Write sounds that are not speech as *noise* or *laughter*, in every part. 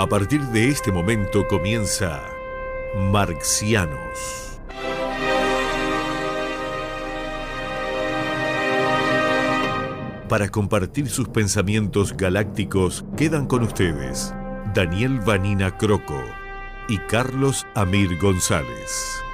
A partir de este momento comienza Marxianos. Para compartir sus pensamientos galácticos quedan con ustedes Daniel Vanina Croco y Carlos Amir González.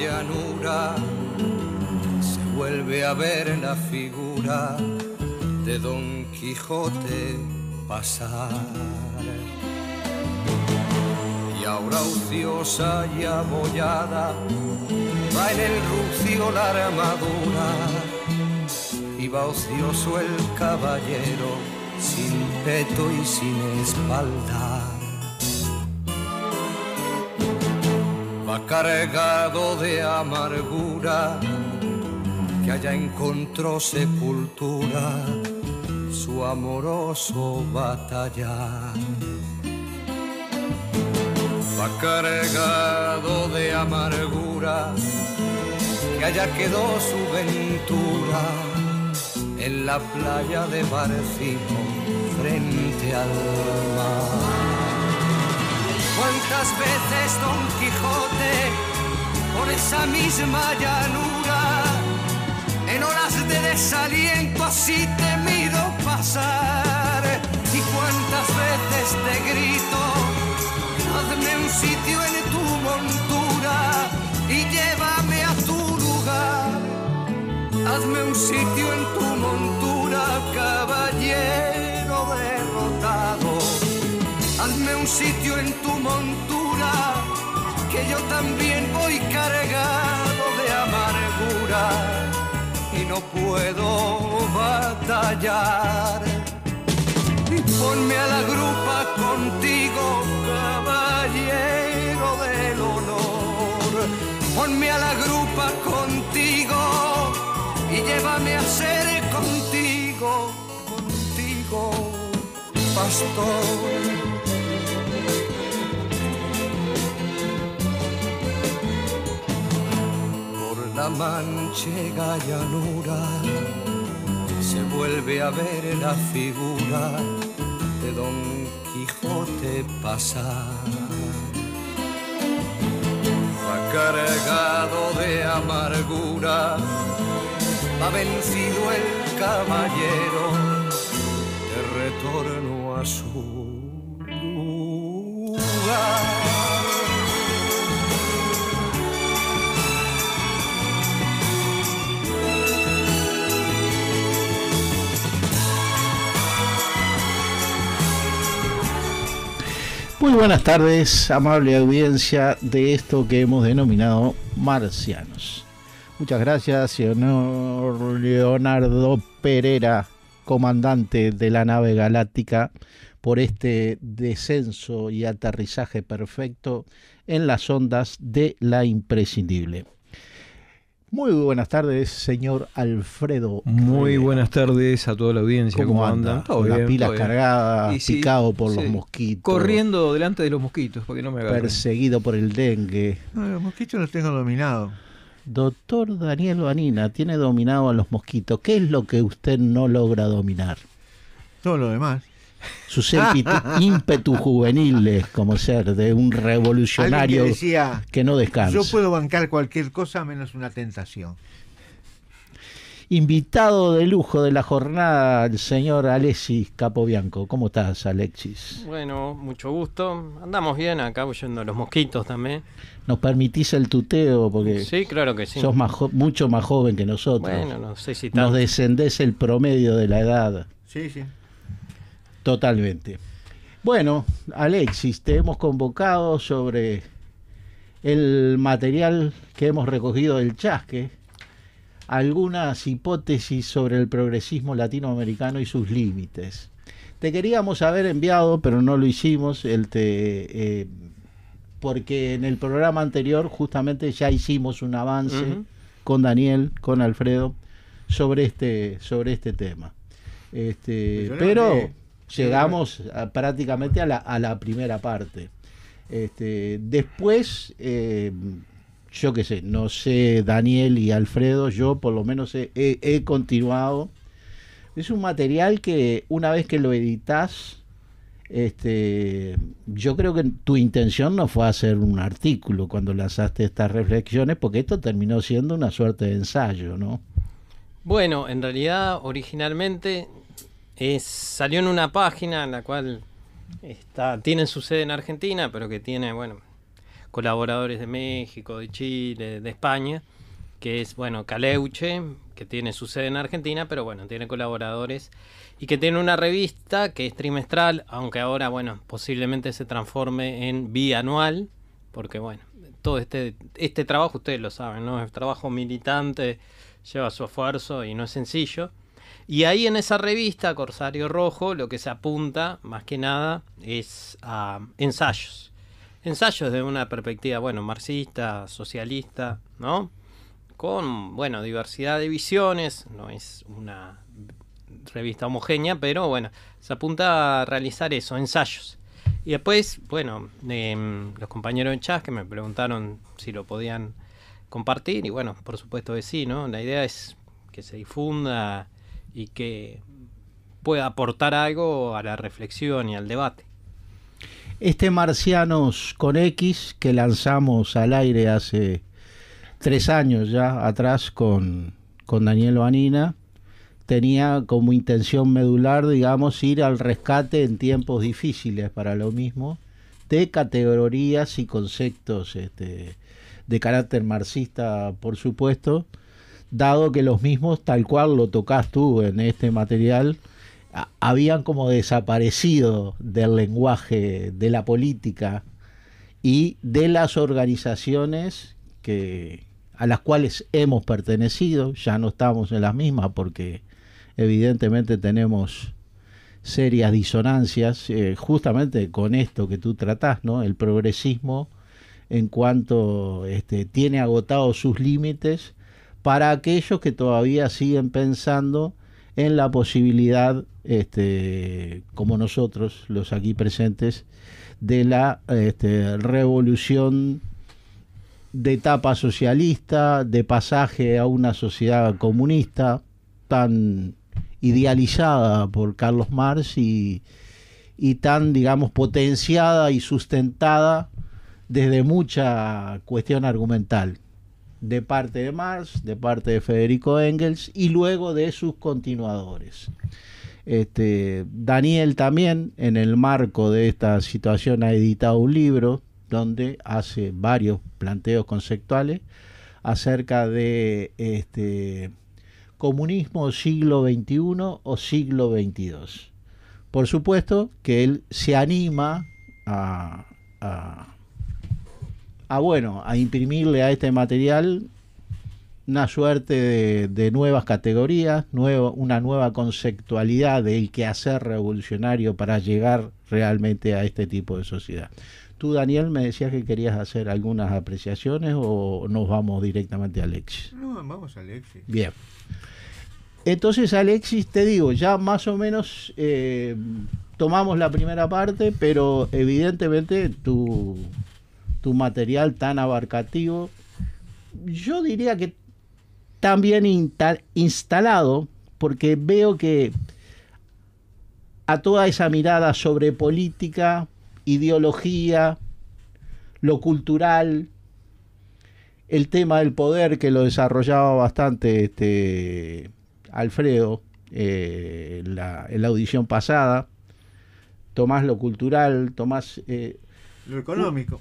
llanura se vuelve a ver la figura de Don Quijote pasar. Y ahora ociosa y abollada va en el rucio la armadura y va ocioso el caballero sin peto y sin espalda. cargado de amargura, que allá encontró sepultura su amoroso batallar. Va cargado de amargura, que allá quedó su ventura en la playa de Barcino frente al mar. Cuántas veces Don Quijote por esa misma llanura, en horas de desaliento así temido pasar. Y cuántas veces te grito, hazme un sitio en tu montura y llévame a tu lugar. Hazme un sitio en tu montura, caballero derrotado. Hazme un sitio en tu montura, que yo también voy cargado de amargura y no puedo batallar. Ponme a la grupa contigo, caballero del honor. Ponme a la grupa contigo y llévame a ser contigo, contigo, pastor. Por la manchega llanura se vuelve a ver la figura de Don Quijote pasar. Va cargado de amargura, va vencido el caballero de retorno a su muy buenas tardes, amable audiencia de esto que hemos denominado Marcianos. Muchas gracias, señor Leonardo Pereira, comandante de la nave galáctica por este descenso y aterrizaje perfecto en las ondas de la imprescindible. Muy buenas tardes, señor Alfredo. Muy buenas tardes a toda la audiencia. ¿Cómo, anda? La pila las pilas cargadas, picado por los mosquitos. Corriendo delante de los mosquitos, porque no me Perseguido por el dengue. los mosquitos los tengo dominados. Doctor Daniel Vanina, tiene dominado a los mosquitos. ¿Qué es lo que usted no logra dominar? Todo lo demás sus *laughs* ímpetu juveniles como ser de un revolucionario que, no descansa. Yo puedo bancar cualquier cosa menos una tentación. Invitado de lujo de la jornada, el señor Alexis Capobianco. ¿Cómo estás, Alexis? Bueno, mucho gusto. Andamos bien acá huyendo a los mosquitos también. ¿Nos permitís el tuteo? Porque sí, claro que sí. Sos mucho más joven que nosotros. Bueno, no sé si Nos descendés el promedio de la edad. Sí, sí. Totalmente. Bueno, Alexis, te hemos convocado sobre el material que hemos recogido del chasque, algunas hipótesis sobre el progresismo latinoamericano y sus límites. Te queríamos haber enviado, pero no lo hicimos, eh, porque en el programa anterior justamente ya hicimos un avance con Daniel, con Alfredo, sobre este, sobre este tema. Este, pero llegamos eh, prácticamente a la, a la, primera parte. Este, después, eh, yo qué sé, no sé, Daniel y Alfredo, yo por lo menos he, continuado. Es un material que una vez que lo editas, este, yo creo que tu intención no fue hacer un artículo cuando lanzaste estas reflexiones, porque esto terminó siendo una suerte de ensayo, ¿no? Bueno, en realidad originalmente salió en una página en la cual está, tienen su sede en Argentina, pero que tiene, bueno, colaboradores de México, de Chile, de España, que es, bueno, Caleuche, que tiene su sede en Argentina, pero bueno, tiene colaboradores y que tiene una revista que es trimestral, aunque ahora, bueno, posiblemente se transforme en bianual, porque bueno, todo este, este trabajo ustedes lo saben, ¿no? Es trabajo militante, lleva su esfuerzo y no es sencillo. Y ahí en esa revista, Corsario Rojo, lo que se apunta más que nada es a ensayos. Ensayos de una perspectiva, bueno, marxista, socialista, ¿no? Con, bueno, diversidad de visiones, no es una revista homogénea, pero bueno, se apunta a realizar eso, ensayos. Y después, bueno, em, los compañeros en chat que me preguntaron si lo podían compartir, y bueno, por supuesto que sí, ¿no? La idea es que se difunda y que pueda aportar algo a la reflexión y al debate. Este Marcianos con X que lanzamos al aire hace tres años ya atrás con, con Daniel Vanina tenía como intención medular, digamos, ir al rescate en tiempos difíciles para lo mismo, de categorías y conceptos este, de carácter marxista, por supuesto, dado que los mismos, tal cual lo tocas tú en este material, habían como desaparecido del lenguaje, de la política y de las organizaciones que, a las cuales hemos pertenecido, ya no estamos en las mismas porque evidentemente tenemos serias disonancias eh, justamente con esto que tú tratás, ¿no? El progresismo en cuanto este, tiene agotado sus límites para aquellos que todavía siguen pensando en la posibilidad, este, como nosotros, los aquí presentes, de la este, revolución de etapa socialista, de pasaje a una sociedad comunista tan idealizada por Carlos Marx y, y tan, digamos, potenciada y sustentada desde mucha cuestión argumental de parte de Marx, de parte de Federico Engels y luego de sus continuadores. Este, Daniel también, en el marco de esta situación, ha editado un libro donde hace varios planteos conceptuales acerca de este, comunismo siglo XXI o siglo XXII. Por supuesto que él se anima a a ah, bueno, a imprimirle a este material una suerte de, nuevas categorías, una nueva conceptualidad del quehacer revolucionario para llegar realmente a este tipo de sociedad. Tú, Daniel, me decías que querías hacer algunas apreciaciones o nos vamos directamente a Alexis. No, vamos a Alexis. Bien. Entonces, Alexis, te digo, ya más o menos eh, tomamos la primera parte, pero evidentemente tu, tu material tan abarcativo, yo diría que también instalado, porque veo que a toda esa mirada sobre política, ideología, lo cultural, el tema del poder que lo desarrollaba bastante este Alfredo eh, en, la, audición pasada, tomás lo cultural, tomás... Eh, lo económico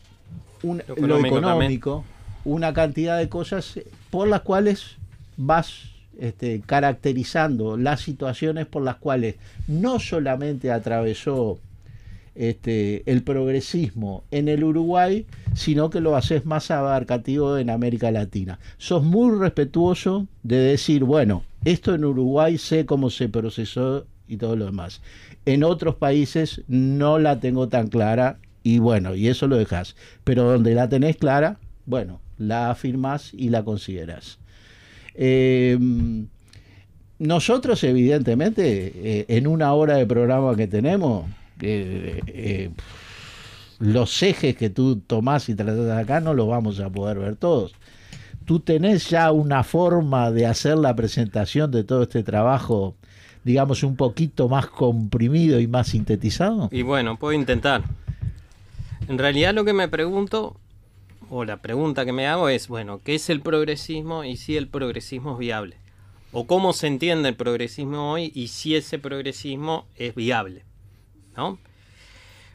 lo económico, una cantidad de cosas por las cuales vas este, caracterizando las situaciones por las cuales no solamente atravesó este, el progresismo en el Uruguay, sino que lo haces más abarcativo en América Latina. Sos muy respetuoso de decir, bueno, esto en Uruguay sé cómo se procesó y todo lo demás. En otros países no la tengo tan clara y bueno, y eso lo dejas. Pero donde la tenés clara, bueno, la afirmás y la consideras em, nosotros, evidentemente, eh, en una hora de programa que tenemos, eh, eh, los ejes que tú tomás y tratás acá no los vamos a poder ver todos. Tú tenés ya una forma de hacer la presentación de todo este trabajo, digamos, un poquito más comprimido y más sintetizado. Y bueno, puedo intentar. En realidad lo que me pregunto, o la pregunta que me hago es, bueno, ¿qué es el progresismo y si el progresismo es viable? O cómo se entiende el progresismo hoy y si ese progresismo es viable. ¿No?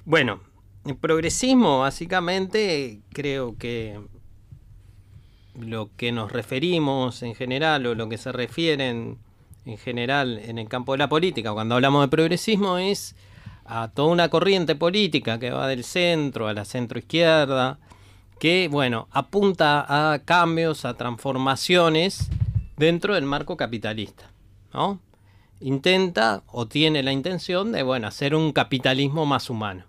Bueno, el progresismo básicamente creo que lo que nos referimos en general o lo que se refieren en general en el campo de la política cuando hablamos de progresismo es a toda una corriente política que va del centro a la centro izquierda que bueno, apunta a cambios, a transformaciones dentro del marco capitalista, ¿no? Intenta o tiene la intención de bueno, hacer un capitalismo más humano.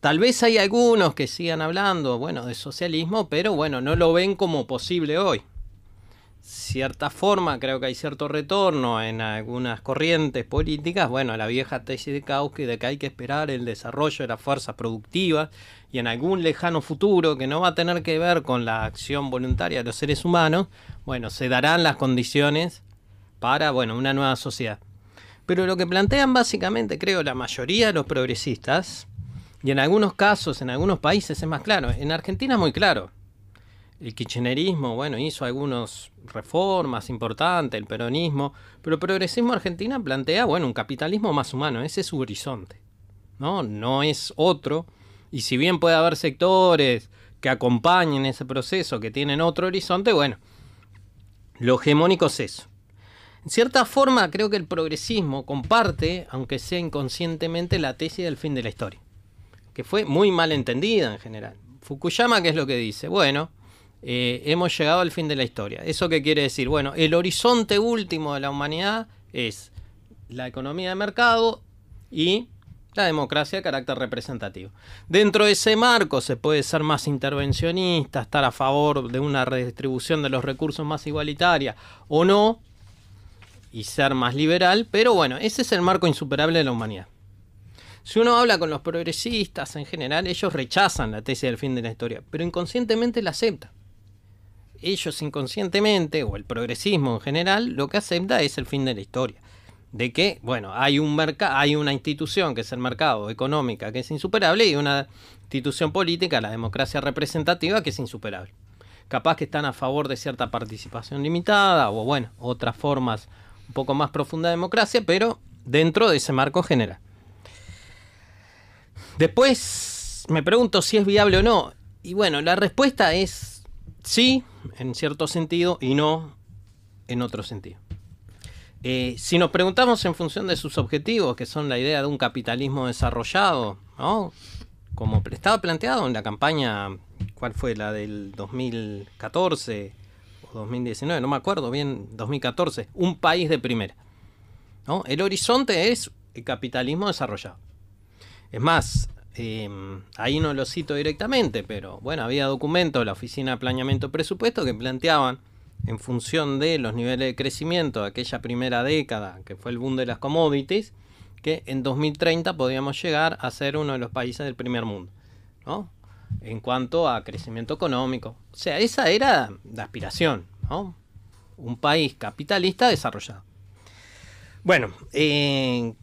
Tal vez hay algunos que sigan hablando, bueno, de socialismo, pero bueno, no lo ven como posible hoy cierta forma, creo que hay cierto retorno en algunas corrientes políticas, bueno, la vieja tesis de Kautsky de que hay que esperar el desarrollo de la fuerza productiva... y en algún lejano futuro que no va a tener que ver con la acción voluntaria de los seres humanos, bueno, se darán las condiciones para, bueno, una nueva sociedad. Pero lo que plantean básicamente, creo, la mayoría de los progresistas, y en algunos casos, en algunos países es más claro, en Argentina es muy claro, el kirchnerismo, bueno, hizo algunas reformas importantes, el peronismo, pero el progresismo argentina plantea, bueno, un capitalismo más humano, ese es su horizonte, ¿no? No es otro, y si bien puede haber sectores que acompañen ese proceso, que tienen otro horizonte, bueno, lo hegemónico es eso. En cierta forma, creo que el progresismo comparte, aunque sea inconscientemente, la tesis del fin de la historia, que fue muy mal entendida en general. Fukuyama, ¿qué es lo que dice? Bueno, eh, hemos llegado al fin de la historia. ¿Eso qué quiere decir? Bueno, el horizonte último de la humanidad es la economía de mercado y la democracia de carácter representativo. Dentro de ese marco se puede ser más intervencionista, estar a favor de una redistribución de los recursos más igualitaria o no, y ser más liberal, pero bueno, ese es el marco insuperable de la humanidad. Si uno habla con los progresistas en general, ellos rechazan la tesis del fin de la historia, pero inconscientemente la aceptan ellos inconscientemente, o el progresismo en general, lo que acepta es el fin de la historia. De que, bueno, hay, un hay una institución que es el mercado económica que es insuperable y una institución política, la democracia representativa, que es insuperable. Capaz que están a favor de cierta participación limitada o, bueno, otras formas un poco más profundas de democracia, pero dentro de ese marco general. Después me pregunto si es viable o no. Y bueno, la respuesta es Sí, en cierto sentido, y no en otro sentido. Eh, si nos preguntamos en función de sus objetivos, que son la idea de un capitalismo desarrollado, ¿no? como estaba planteado en la campaña, ¿cuál fue la del 2014 o 2019? No me acuerdo bien, 2014, un país de primera. ¿no? El horizonte es el capitalismo desarrollado. Es más, Em, ahí no lo cito directamente, pero bueno, había documentos de la Oficina de Planeamiento Presupuesto que planteaban, en función de los niveles de crecimiento de aquella primera década, que fue el boom de las commodities, que en 2030 podíamos llegar a ser uno de los países del primer mundo, ¿no? En cuanto a crecimiento económico. O sea, esa era la aspiración, ¿no? Un país capitalista desarrollado. Bueno, eh,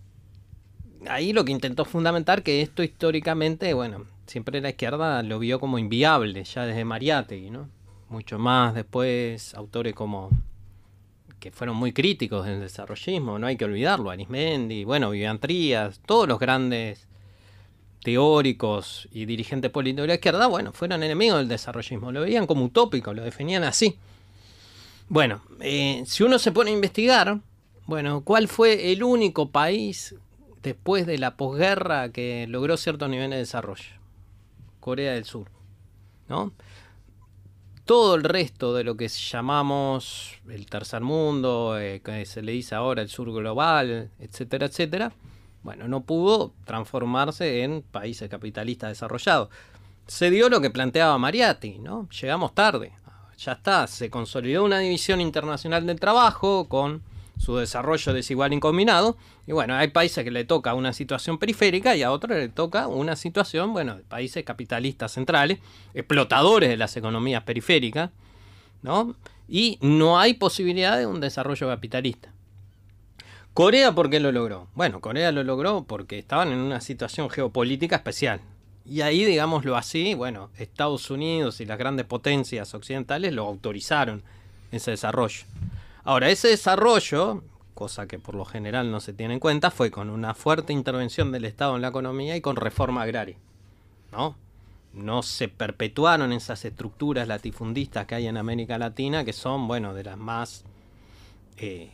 ahí lo que intentó fundamentar que esto históricamente, bueno, siempre la izquierda lo vio como inviable, ya desde Mariátegui, ¿no? Mucho más después, autores como que fueron muy críticos del desarrollismo, no hay que olvidarlo, Arismendi, bueno, Vivian Trías, todos los grandes teóricos y dirigentes políticos de la izquierda, bueno, fueron enemigos del desarrollismo, lo veían como utópico, lo definían así. Bueno, eh, si uno se pone a investigar, bueno, ¿cuál fue el único país después de la posguerra que logró ciertos niveles de desarrollo. Corea del Sur. ¿no? Todo el resto de lo que llamamos el tercer mundo, eh, que se le dice ahora el sur global, etcétera, etcétera, bueno, no pudo transformarse en países capitalistas desarrollados. Se dio lo que planteaba Mariatti, ¿no? Llegamos tarde. Ya está, se consolidó una división internacional del trabajo con su desarrollo desigual incombinado. Y bueno, hay países que le toca una situación periférica y a otros le toca una situación, bueno, países capitalistas centrales, explotadores de las economías periféricas, ¿no? Y no hay posibilidad de un desarrollo capitalista. Corea, ¿por qué lo logró? Bueno, Corea lo logró porque estaban en una situación geopolítica especial. Y ahí, digámoslo así, bueno, Estados Unidos y las grandes potencias occidentales lo autorizaron ese desarrollo. Ahora, ese desarrollo, cosa que por lo general no se tiene en cuenta, fue con una fuerte intervención del Estado en la economía y con reforma agraria. ¿No? No se perpetuaron esas estructuras latifundistas que hay en América Latina, que son, bueno, de las más eh,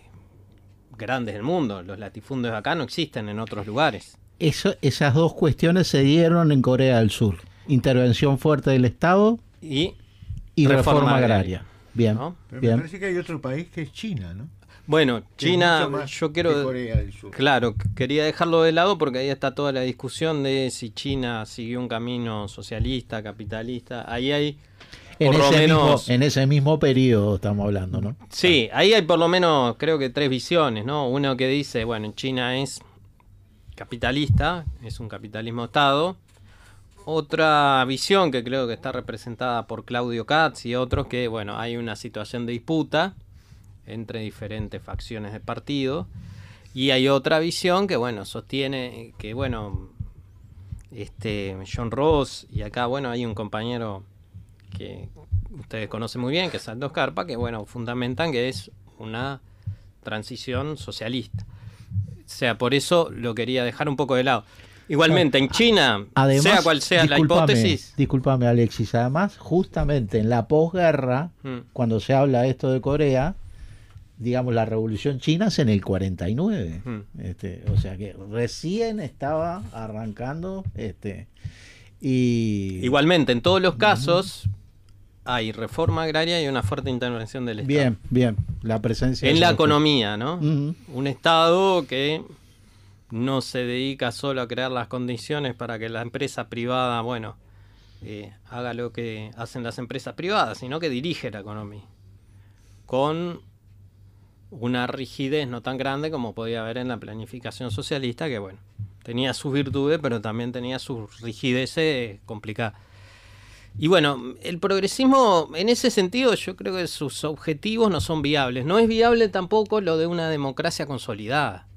grandes del mundo. Los latifundios acá no existen en otros lugares. esas dos cuestiones se dieron en Corea del Sur. Intervención fuerte del Estado y, reforma, agraria. Bien, ¿no? Pero Me parece que hay otro país que es China, ¿no? Bueno, China, yo quiero. Claro, quería dejarlo de lado porque ahí está toda la discusión de si China siguió un camino socialista, capitalista. Ahí hay. En, ese, mismo, en ese mismo periodo estamos hablando, ¿no? Sí, ahí hay por lo menos, creo que tres visiones, ¿no? Uno que dice, bueno, China es capitalista, es un capitalismo Estado, otra visión que creo que está representada por Claudio Katz y otros, que bueno, hay una situación de disputa entre diferentes facciones de partido. Y hay otra visión que bueno, sostiene que bueno, este John Ross, y acá bueno, hay un compañero que ustedes conocen muy bien, que es Aldo Carpa, que bueno, fundamentan que es una transición socialista. O sea, por eso lo quería dejar un poco de lado. Igualmente, en China, sea cual sea la hipótesis. Discúlpame, Alexis. Además, justamente en la posguerra, mm. cuando se habla esto de Corea, digamos, la revolución china es en el 49. Mm. Este, o sea que recién estaba arrancando. este y Igualmente, en todos los casos. Hay reforma agraria y una fuerte intervención del Estado. Bien, bien, la presencia. En la economía, ¿no? Un Estado que no se dedica solo a crear las condiciones para que la empresa privada, bueno, eh, haga lo que hacen las empresas privadas, sino que dirige la economía. Con una rigidez no tan grande como podía haber en la planificación socialista, que bueno, tenía sus virtudes, pero también tenía sus rigideces complicadas. Y bueno, el progresismo en ese sentido yo creo que sus objetivos no son viables. No es viable tampoco lo de una democracia consolidada.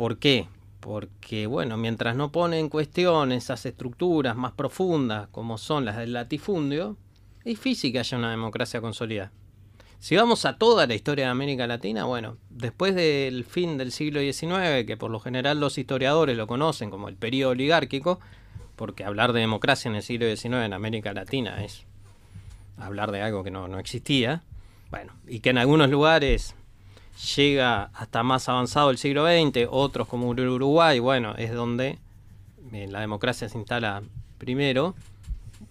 ¿Por qué? Porque, bueno, mientras no pone en cuestión esas estructuras más profundas como son las del latifundio, es difícil que haya una democracia consolidada. Si vamos a toda la historia de América Latina, bueno, después del fin del siglo XIX, que por lo general los historiadores lo conocen como el periodo oligárquico, porque hablar de democracia en el siglo XIX en América Latina es hablar de algo que no, no existía, bueno, y que en algunos lugares llega hasta más avanzado el siglo XX, otros como Uruguay, bueno, es donde eh, la democracia se instala primero.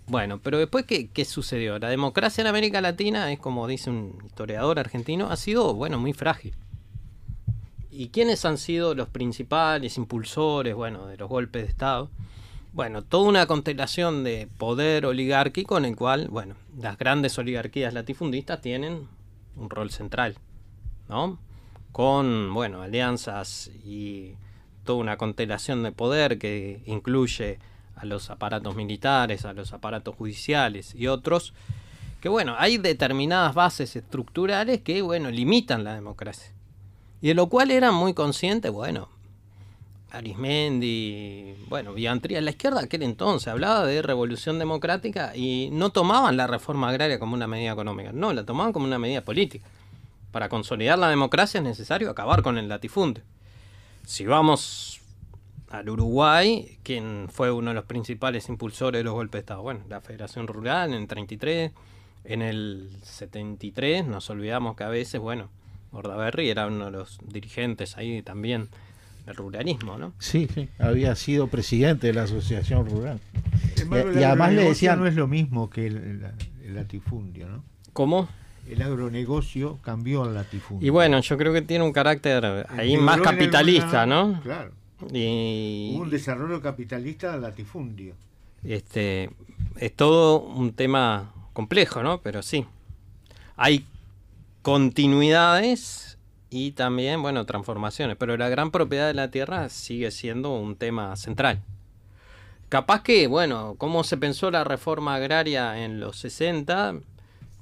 Bueno, pero después, ¿qué, ¿qué, sucedió? La democracia en América Latina es, como dice un historiador argentino, ha sido, bueno, muy frágil. ¿Y quiénes han sido los principales impulsores, bueno, de los golpes de Estado? Bueno, toda una constelación de poder oligárquico en el cual, bueno, las grandes oligarquías latifundistas tienen un rol central. Con, bueno, alianzas y toda una constelación de poder que incluye a los aparatos militares, a los aparatos judiciales y otros, que bueno, hay determinadas bases estructurales que, bueno, limitan la democracia. Y de lo cual eran muy consciente, bueno, Arismendi, bueno, en la izquierda aquel entonces hablaba de revolución democrática y no tomaban la reforma agraria como una medida económica, no, la tomaban como una medida política. Para consolidar la democracia es necesario acabar con el latifundio. Si vamos al Uruguay, quien fue uno de los principales impulsores de los golpes de Estado, bueno, la Federación Rural en el 33, en el 73, nos olvidamos que a veces, bueno, Bordaberry era uno de los dirigentes ahí también del ruralismo, ¿no? Sí, sí, había sido presidente de la Asociación Rural. Eh, y, además le decían... No es lo mismo que el latifundio, ¿no? ¿Cómo? el agronegocio cambió al latifundio. Y bueno, yo creo que tiene un carácter ahí más capitalista, ¿no? Claro. Hubo un desarrollo capitalista al latifundio. Este, es todo un tema complejo, ¿no? Pero sí. Hay continuidades y también, bueno, transformaciones. Pero la gran propiedad de la tierra sigue siendo un tema central. Capaz que, bueno, como se pensó la reforma agraria en los 60,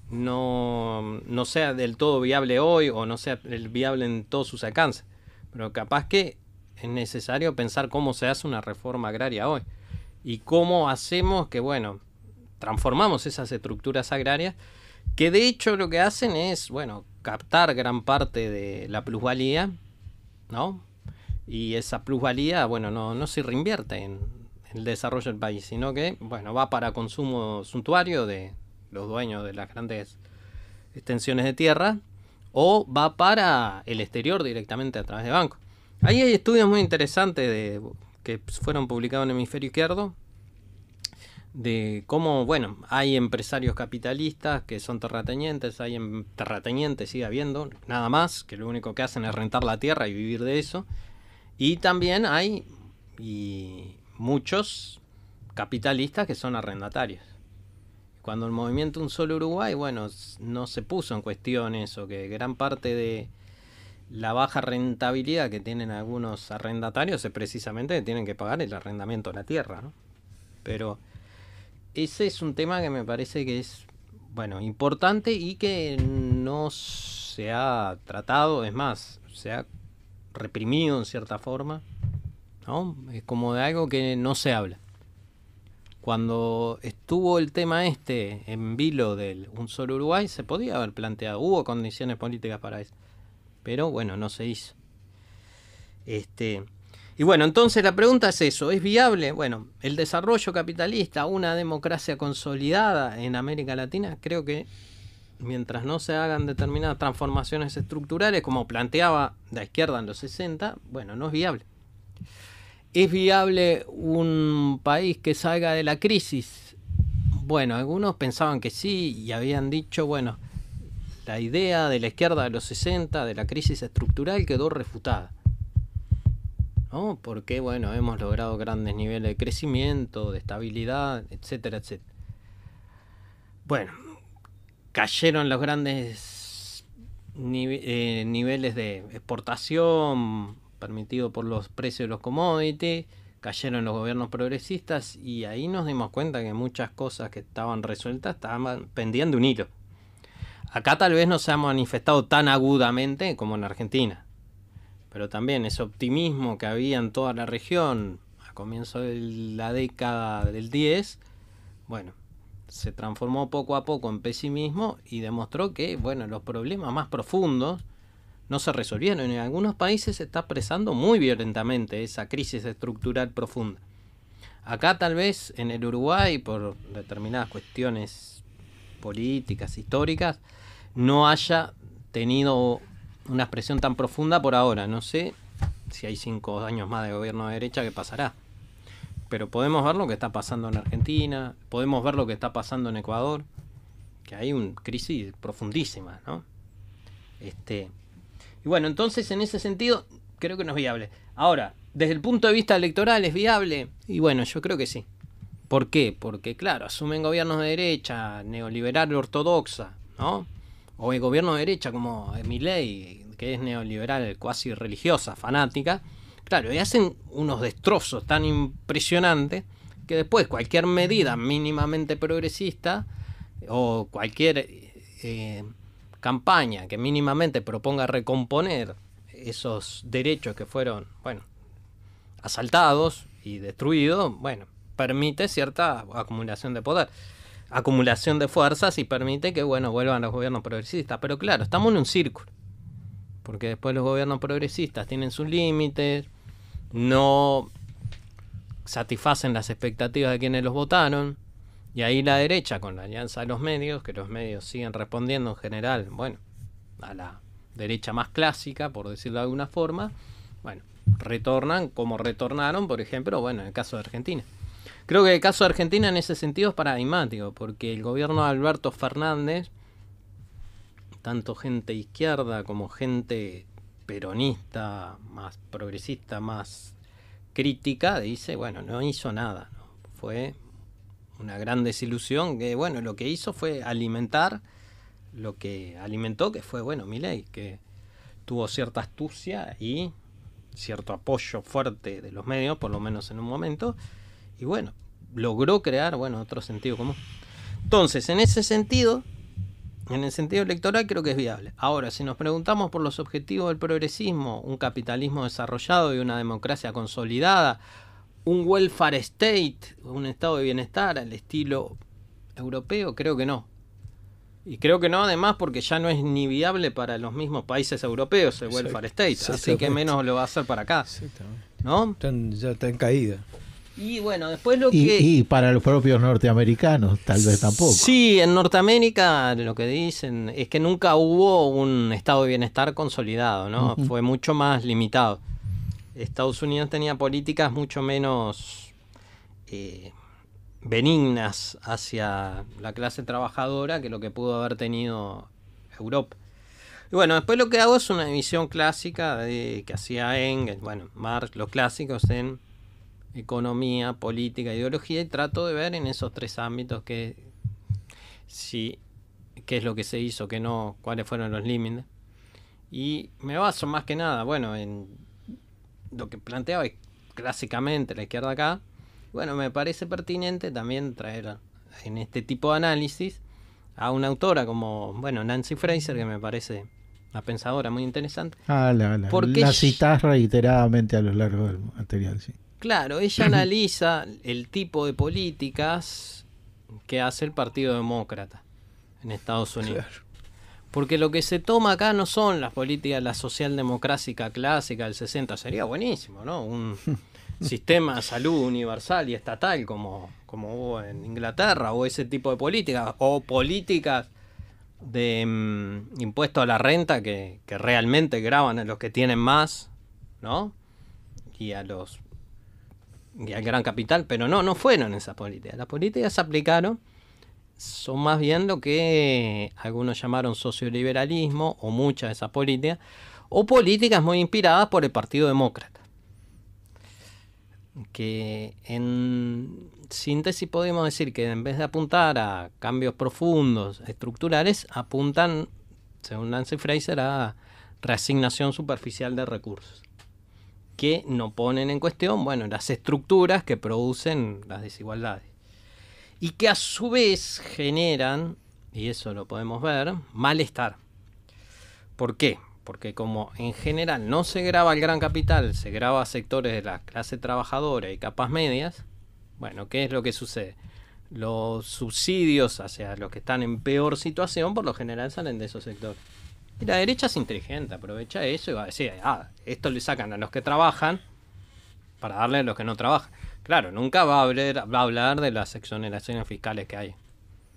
no, no sea del todo viable hoy o no sea viable en todos sus alcances. Pero capaz que es necesario pensar cómo se hace una reforma agraria hoy y cómo hacemos que, bueno, transformamos esas estructuras agrarias que de hecho lo que hacen es, bueno, captar gran parte de la plusvalía, ¿no? Y esa plusvalía, bueno, no, no se reinvierte en el desarrollo del país, sino que, bueno, va para consumo suntuario de, los dueños de las grandes extensiones de tierra, o va para el exterior directamente a través de bancos. Ahí hay estudios muy interesantes que fueron publicados en el hemisferio izquierdo, de cómo, bueno, hay empresarios capitalistas que son terratenientes, hay en, em, terratenientes, sigue habiendo, nada más, que lo único que hacen es rentar la tierra y vivir de eso. Y también hay muchos capitalistas que son arrendatarios cuando el movimiento Un Solo Uruguay, bueno, no se puso en cuestión eso, que gran parte de la baja rentabilidad que tienen algunos arrendatarios es precisamente que tienen que pagar el arrendamiento de la tierra, ¿no? Pero ese es un tema que me parece que es, bueno, importante y que no se ha tratado, es más, se ha reprimido en cierta forma, ¿no? Es como de algo que no se habla cuando estuvo el tema este en vilo del Un Solo Uruguay, se podía haber planteado, hubo condiciones políticas para eso, pero bueno, no se hizo. Este, y bueno, entonces la pregunta es eso, ¿es viable? Bueno, el desarrollo capitalista, una democracia consolidada en América Latina, creo que mientras no se hagan determinadas transformaciones estructurales, como planteaba la izquierda en los 60, bueno, no es viable. ¿Es viable un país que salga de la crisis? Bueno, algunos pensaban que sí y habían dicho, bueno, la idea de la izquierda de los 60, de la crisis estructural, quedó refutada. ¿No? Porque, bueno, hemos logrado grandes niveles de crecimiento, de estabilidad, etcétera, etcétera. Bueno, cayeron los grandes eh, niveles de exportación, permitido por los precios de los commodities, cayeron los gobiernos progresistas y ahí nos dimos cuenta que muchas cosas que estaban resueltas estaban pendiendo un hilo. Acá tal vez no se ha manifestado tan agudamente como en Argentina, pero también ese optimismo que había en toda la región a comienzo de la década del 10, bueno, se transformó poco a poco en pesimismo y demostró que, bueno, los problemas más profundos no se resolvieron. En algunos países se está expresando muy violentamente esa crisis estructural profunda. Acá tal vez en el Uruguay, por determinadas cuestiones políticas, históricas, no haya tenido una expresión tan profunda por ahora. No sé si hay cinco años más de gobierno de derecha que pasará. Pero podemos ver lo que está pasando en Argentina, podemos ver lo que está pasando en Ecuador, que hay una crisis profundísima, ¿no? Este, y bueno, entonces en ese sentido creo que no es viable. Ahora, desde el punto de vista electoral, ¿es viable? Y bueno, yo creo que sí. ¿Por qué? Porque, claro, asumen gobiernos de derecha, neoliberal ortodoxa, ¿no? O el gobierno de derecha como ley, que es neoliberal, cuasi religiosa, fanática. Claro, y hacen unos destrozos tan impresionantes que después cualquier medida mínimamente progresista o cualquier eh, campaña que mínimamente proponga recomponer esos derechos que fueron, bueno, asaltados y destruidos, bueno, permite cierta acumulación de poder, acumulación de fuerzas y permite que, bueno, vuelvan los gobiernos progresistas. Pero claro, estamos en un círculo, porque después los gobiernos progresistas tienen sus límites, no satisfacen las expectativas de quienes los votaron, y ahí la derecha, con la alianza de los medios, que los medios siguen respondiendo en general, bueno, a la derecha más clásica, por decirlo de alguna forma, bueno, retornan como retornaron, por ejemplo, bueno, en el caso de Argentina. Creo que el caso de Argentina en ese sentido es paradigmático, porque el gobierno de Alberto Fernández, tanto gente izquierda como gente peronista, más progresista, más crítica, dice, bueno, no hizo nada, ¿no? fue una gran desilusión, que bueno, lo que hizo fue alimentar lo que alimentó, que fue, bueno, Milei, que tuvo cierta astucia y cierto apoyo fuerte de los medios, por lo menos en un momento, y bueno, logró crear, bueno, otro sentido común. Entonces, en ese sentido, en el sentido electoral creo que es viable. Ahora, si nos preguntamos por los objetivos del progresismo, un capitalismo desarrollado y una democracia consolidada, un welfare state, un estado de bienestar al estilo europeo, creo que no. Y creo que no, además, porque ya no es ni viable para los mismos países europeos el welfare state. Así que menos lo va a hacer para acá. ¿No? ya está en caída. Y bueno, después lo que. Y para los propios norteamericanos, tal vez tampoco. Sí, en Norteamérica lo que dicen es que nunca hubo un estado de bienestar consolidado, ¿no? Fue mucho más limitado. Estados Unidos tenía políticas mucho menos eh, benignas hacia la clase trabajadora que lo que pudo haber tenido Europa. Y bueno, después lo que hago es una visión clásica de, que hacía Engels, bueno, Marx, los clásicos en economía, política, ideología, y trato de ver en esos tres ámbitos qué es lo que se hizo, qué no, cuáles fueron los límites. Y me baso más que nada, bueno, en lo que planteaba es clásicamente la izquierda acá. Bueno, me parece pertinente también traer en este tipo de análisis a una autora como, bueno, Nancy Fraser, que me parece una pensadora muy interesante. Ah, la, la, porque la citas reiteradamente a lo largo del material, sí. Claro, ella *clears throat* analiza el tipo de políticas que hace el Partido Demócrata en Estados Unidos. Porque lo que se toma acá no son las políticas, la socialdemocrática clásica del 60. Sería buenísimo, ¿no? Un *laughs* sistema de salud universal y estatal como, como hubo en Inglaterra, o ese tipo de políticas, o políticas de mm, impuesto a la renta que, que, realmente graban a los que tienen más, ¿no? Y a los. y al gran capital, pero no, no fueron esas políticas. Las políticas se aplicaron son más bien lo que algunos llamaron socioliberalismo o muchas de esas políticas, o políticas muy inspiradas por el Partido Demócrata. Que en síntesis podemos decir que en vez de apuntar a cambios profundos, estructurales, apuntan, según Nancy Fraser, a reasignación superficial de recursos que no ponen en cuestión, bueno, las estructuras que producen las desigualdades y que a su vez generan, y eso lo podemos ver, malestar. ¿Por qué? Porque como en general no se graba el gran capital, se graba sectores de la clase trabajadora y capas medias, bueno, ¿qué es lo que sucede? Los subsidios hacia los que están en peor situación por lo general salen de esos sectores. Y la derecha es inteligente, aprovecha eso y va a decir, ah, esto le sacan a los que trabajan para darle a los que no trabajan. Claro, nunca va a, hablar, va a hablar de las exoneraciones fiscales que hay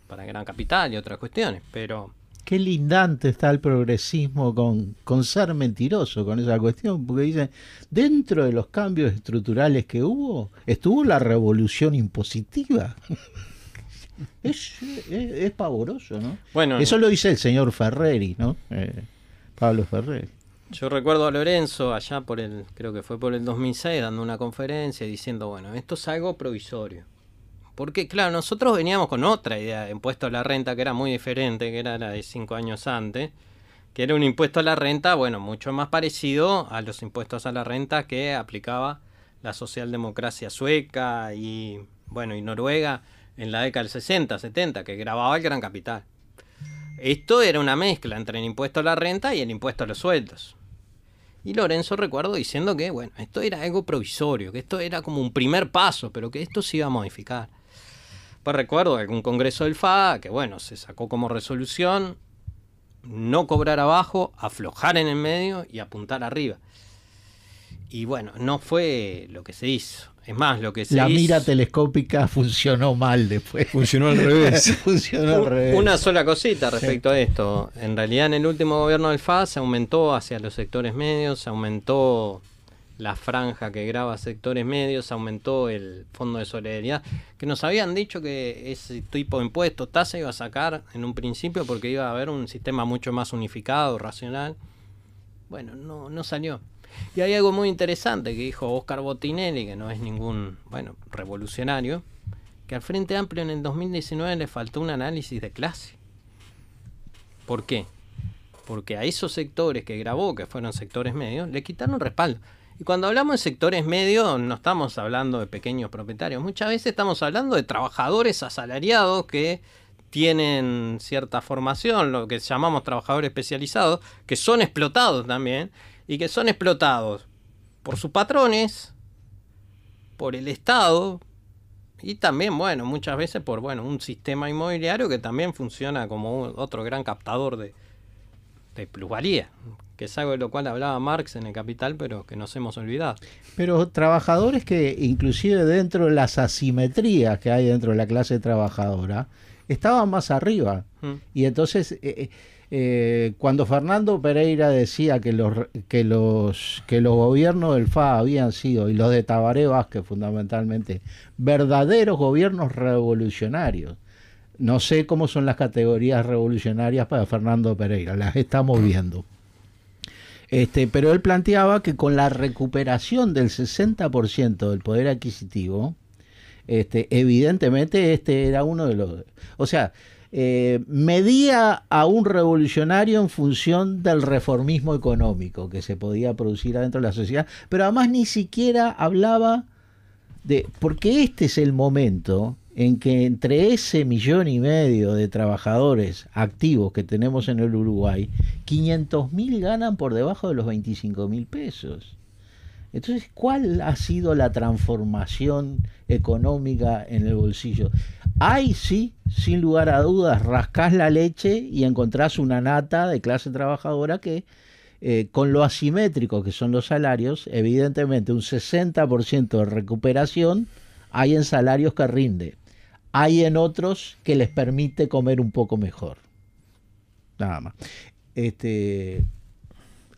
para Gran Capital y otras cuestiones, pero... Qué lindante está el progresismo con, con ser mentiroso con esa cuestión, porque dicen, dentro de los cambios estructurales que hubo, estuvo la revolución impositiva. *laughs* Es, es, pavoroso, ¿no? Bueno, eso lo dice el señor Ferreri, ¿no? Eh, Pablo Ferreri. Yo recuerdo a Lorenzo allá por el, creo que fue por el 2006, dando una conferencia diciendo, bueno, esto es algo provisorio. Porque, claro, nosotros veníamos con otra idea de impuesto a la renta que era muy diferente, que era la de cinco años antes, que era un impuesto a la renta, bueno, mucho más parecido a los impuestos a la renta que aplicaba la socialdemocracia sueca y, bueno, y Noruega en la década del 60, 70, que grababa el gran capital. Esto era una mezcla entre el impuesto a la renta y el impuesto a los sueldos. Y Lorenzo recuerdo diciendo que, bueno, esto era algo provisorio, que esto era como un primer paso, pero que esto se iba a modificar. Pues recuerdo algún congreso del FA, que bueno, se sacó como resolución no cobrar abajo, aflojar en el medio y apuntar arriba. Y bueno, no fue lo que se hizo. Es más, lo que se La mira telescópica *laughs* funcionó mal después. Funcionó al revés. *laughs* funcionó al revés. Una sola cosita respecto a esto. En realidad, en el último gobierno del FAS se aumentó hacia los sectores medios, se aumentó la franja que graba sectores medios, Se aumentó el fondo de solidaridad, que nos habían dicho que ese tipo de impuestos, tasa iba a sacar en un principio porque iba a haber un sistema mucho más unificado, racional. Bueno, no, no salió. Y hay algo muy interesante que dijo Oscar Botinelli, que no es ningún, bueno, revolucionario, que al Frente Amplio en el 2019 le faltó un análisis de clase. ¿Por qué? Porque a esos sectores que grabó, que fueron sectores medios, le quitaron respaldo. Y cuando hablamos de sectores medios, no estamos hablando de pequeños propietarios. Muchas veces estamos hablando de trabajadores asalariados que tienen cierta formación, lo que llamamos trabajadores especializados, que son explotados también y que son explotados por sus patrones, por el Estado y también, bueno, muchas veces por bueno, un sistema inmobiliario que también funciona como otro gran captador de, de plusvalía, que es algo de lo cual hablaba Marx en el Capital, pero que nos hemos olvidado. Pero trabajadores que inclusive dentro de las asimetrías que hay dentro de la clase trabajadora, estaban más arriba. Mm. Y entonces... Eh, eh, eh, cuando Fernando Pereira decía que los, que, los, que los gobiernos del FA habían sido, y los de Tabaré Vázquez fundamentalmente, verdaderos gobiernos revolucionarios, no sé cómo son las categorías revolucionarias para Fernando Pereira, las estamos viendo. Este, pero él planteaba que con la recuperación del 60% del poder adquisitivo, este, evidentemente este era uno de los... O sea, eh, medía a un revolucionario en función del reformismo económico que se podía producir adentro de la sociedad, pero además ni siquiera hablaba de, porque este es el momento en que entre ese millón y medio de trabajadores activos que tenemos en el Uruguay, 500 mil ganan por debajo de los 25 mil pesos. Entonces, ¿cuál ha sido la transformación económica en el bolsillo? Ahí sí, sin lugar a dudas, rascás la leche y encontrás una nata de clase trabajadora que, eh, con lo asimétrico que son los salarios, evidentemente un 60% de recuperación hay en salarios que rinde, hay en otros que les permite comer un poco mejor. Nada más. Este,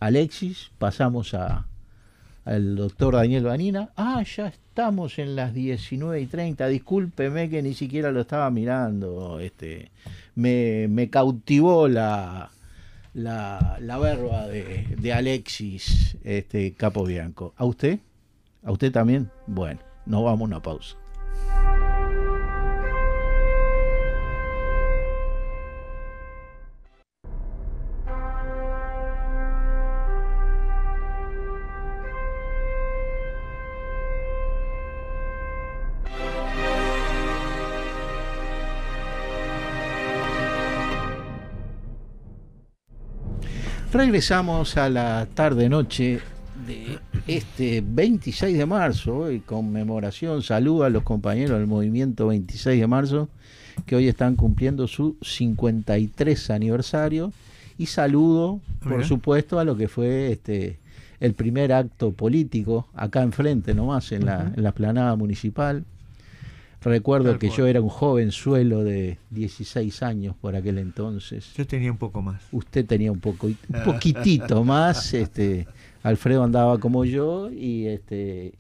Alexis, pasamos a al doctor Daniel Vanina. Ah, ya estamos en las 19 y 30. Discúlpeme que ni siquiera lo estaba mirando. Este, me, cautivó la, la, verba de, Alexis este, Capobianco. ¿A usted? ¿A usted también? Bueno, nos vamos a una pausa. Regresamos a la tarde-noche de este 26 de marzo, y conmemoración, saludo a los compañeros del movimiento 26 de marzo, que hoy están cumpliendo su 53 aniversario, y saludo, por supuesto, a lo que fue este el primer acto político, acá enfrente nomás, en, la, en la planada municipal, Recuerdo que yo era un joven suelo de 16 años por aquel entonces. Yo tenía un poco más. Usted tenía un poco, un *laughs* poquitito más. Este, Alfredo andaba como yo y este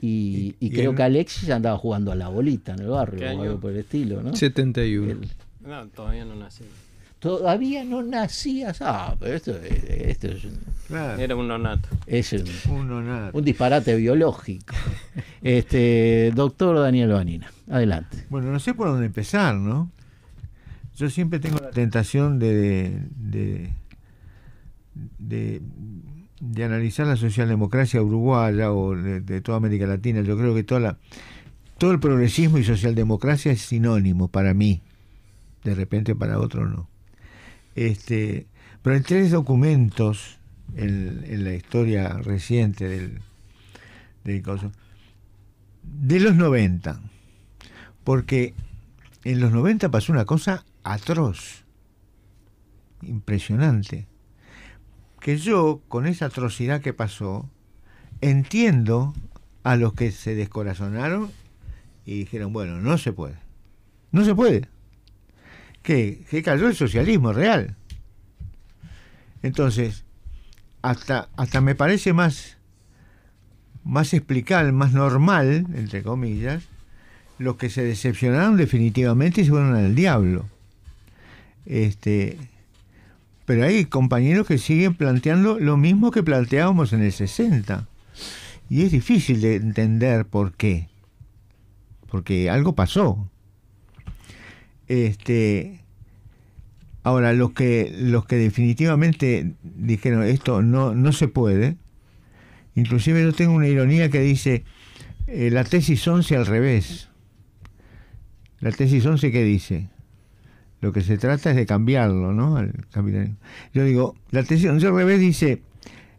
y, creo que Alexis andaba jugando a la bolita en el barrio o algo por el estilo, ¿no? 71. no, todavía no nací todavía no nacías. Ah, pero esto, es Era un nonato. Es un, disparate biológico. *laughs* este Doctor Daniel Vanina, adelante. Bueno, no sé por dónde empezar, ¿no? Yo siempre tengo la tentación de, de, de, analizar la socialdemocracia uruguaya o de, toda América Latina. Yo creo que toda todo el progresismo y socialdemocracia es sinónimo para mí. De repente para otro no. Este, pero hay tres documentos en, la historia reciente del, del de los 90, porque en los 90 pasó una cosa atroz, impresionante, que yo con esa atrocidad que pasó, entiendo a los que se descorazonaron y dijeron, bueno, no se puede, no se puede, que, que cayó el socialismo real. Entonces, hasta, hasta me parece más, más explicable, más normal, entre comillas, los que se decepcionaron definitivamente y se fueron al diablo. Este, pero hay compañeros que siguen planteando lo mismo que planteábamos en el 60. Y es difícil de entender por qué. Porque algo pasó. Este, Ahora, los que, los que definitivamente dijeron esto no, no se puede, inclusive yo tengo una ironía que dice eh, la tesis 11 al revés. La tesis 11 qué dice, lo que se trata es de cambiarlo, ¿no? El capitalismo. Yo digo, la tesis 11 al revés dice,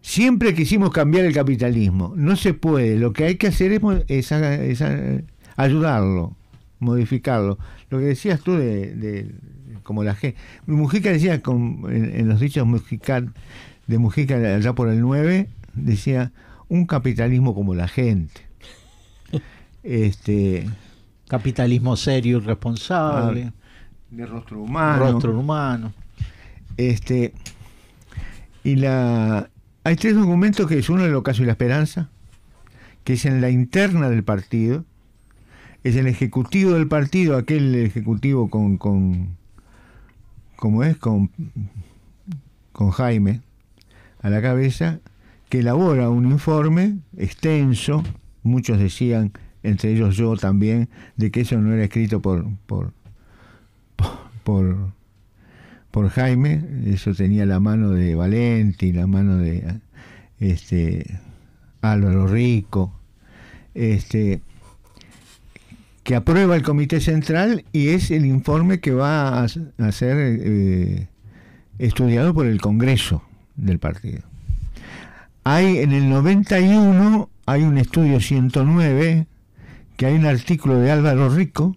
siempre quisimos cambiar el capitalismo, no se puede, lo que hay que hacer es, ayudarlo, modificarlo. Lo que decías tú de como la gente Mujica decía, en, los dichos musical de Mujica allá por el 9, decía, un capitalismo como la gente. este Capitalismo serio y responsable. Ah, de rostro humano. Rostro humano. Este, y la, hay tres documentos que es uno el ocaso y la esperanza, que es en la interna del partido, es el ejecutivo del partido, aquel ejecutivo con como es con, con Jaime a la cabeza, que elabora un informe extenso, muchos decían, entre ellos yo también, de que eso no era escrito por, por, por, por Jaime, eso tenía la mano de Valenti, la mano de este, Álvaro Rico, este, que aprueba el Comité Central y es el informe que va a, ser eh, estudiado por el Congreso del partido. Hay en el 91 hay un estudio 109 que hay un artículo de Álvaro Rico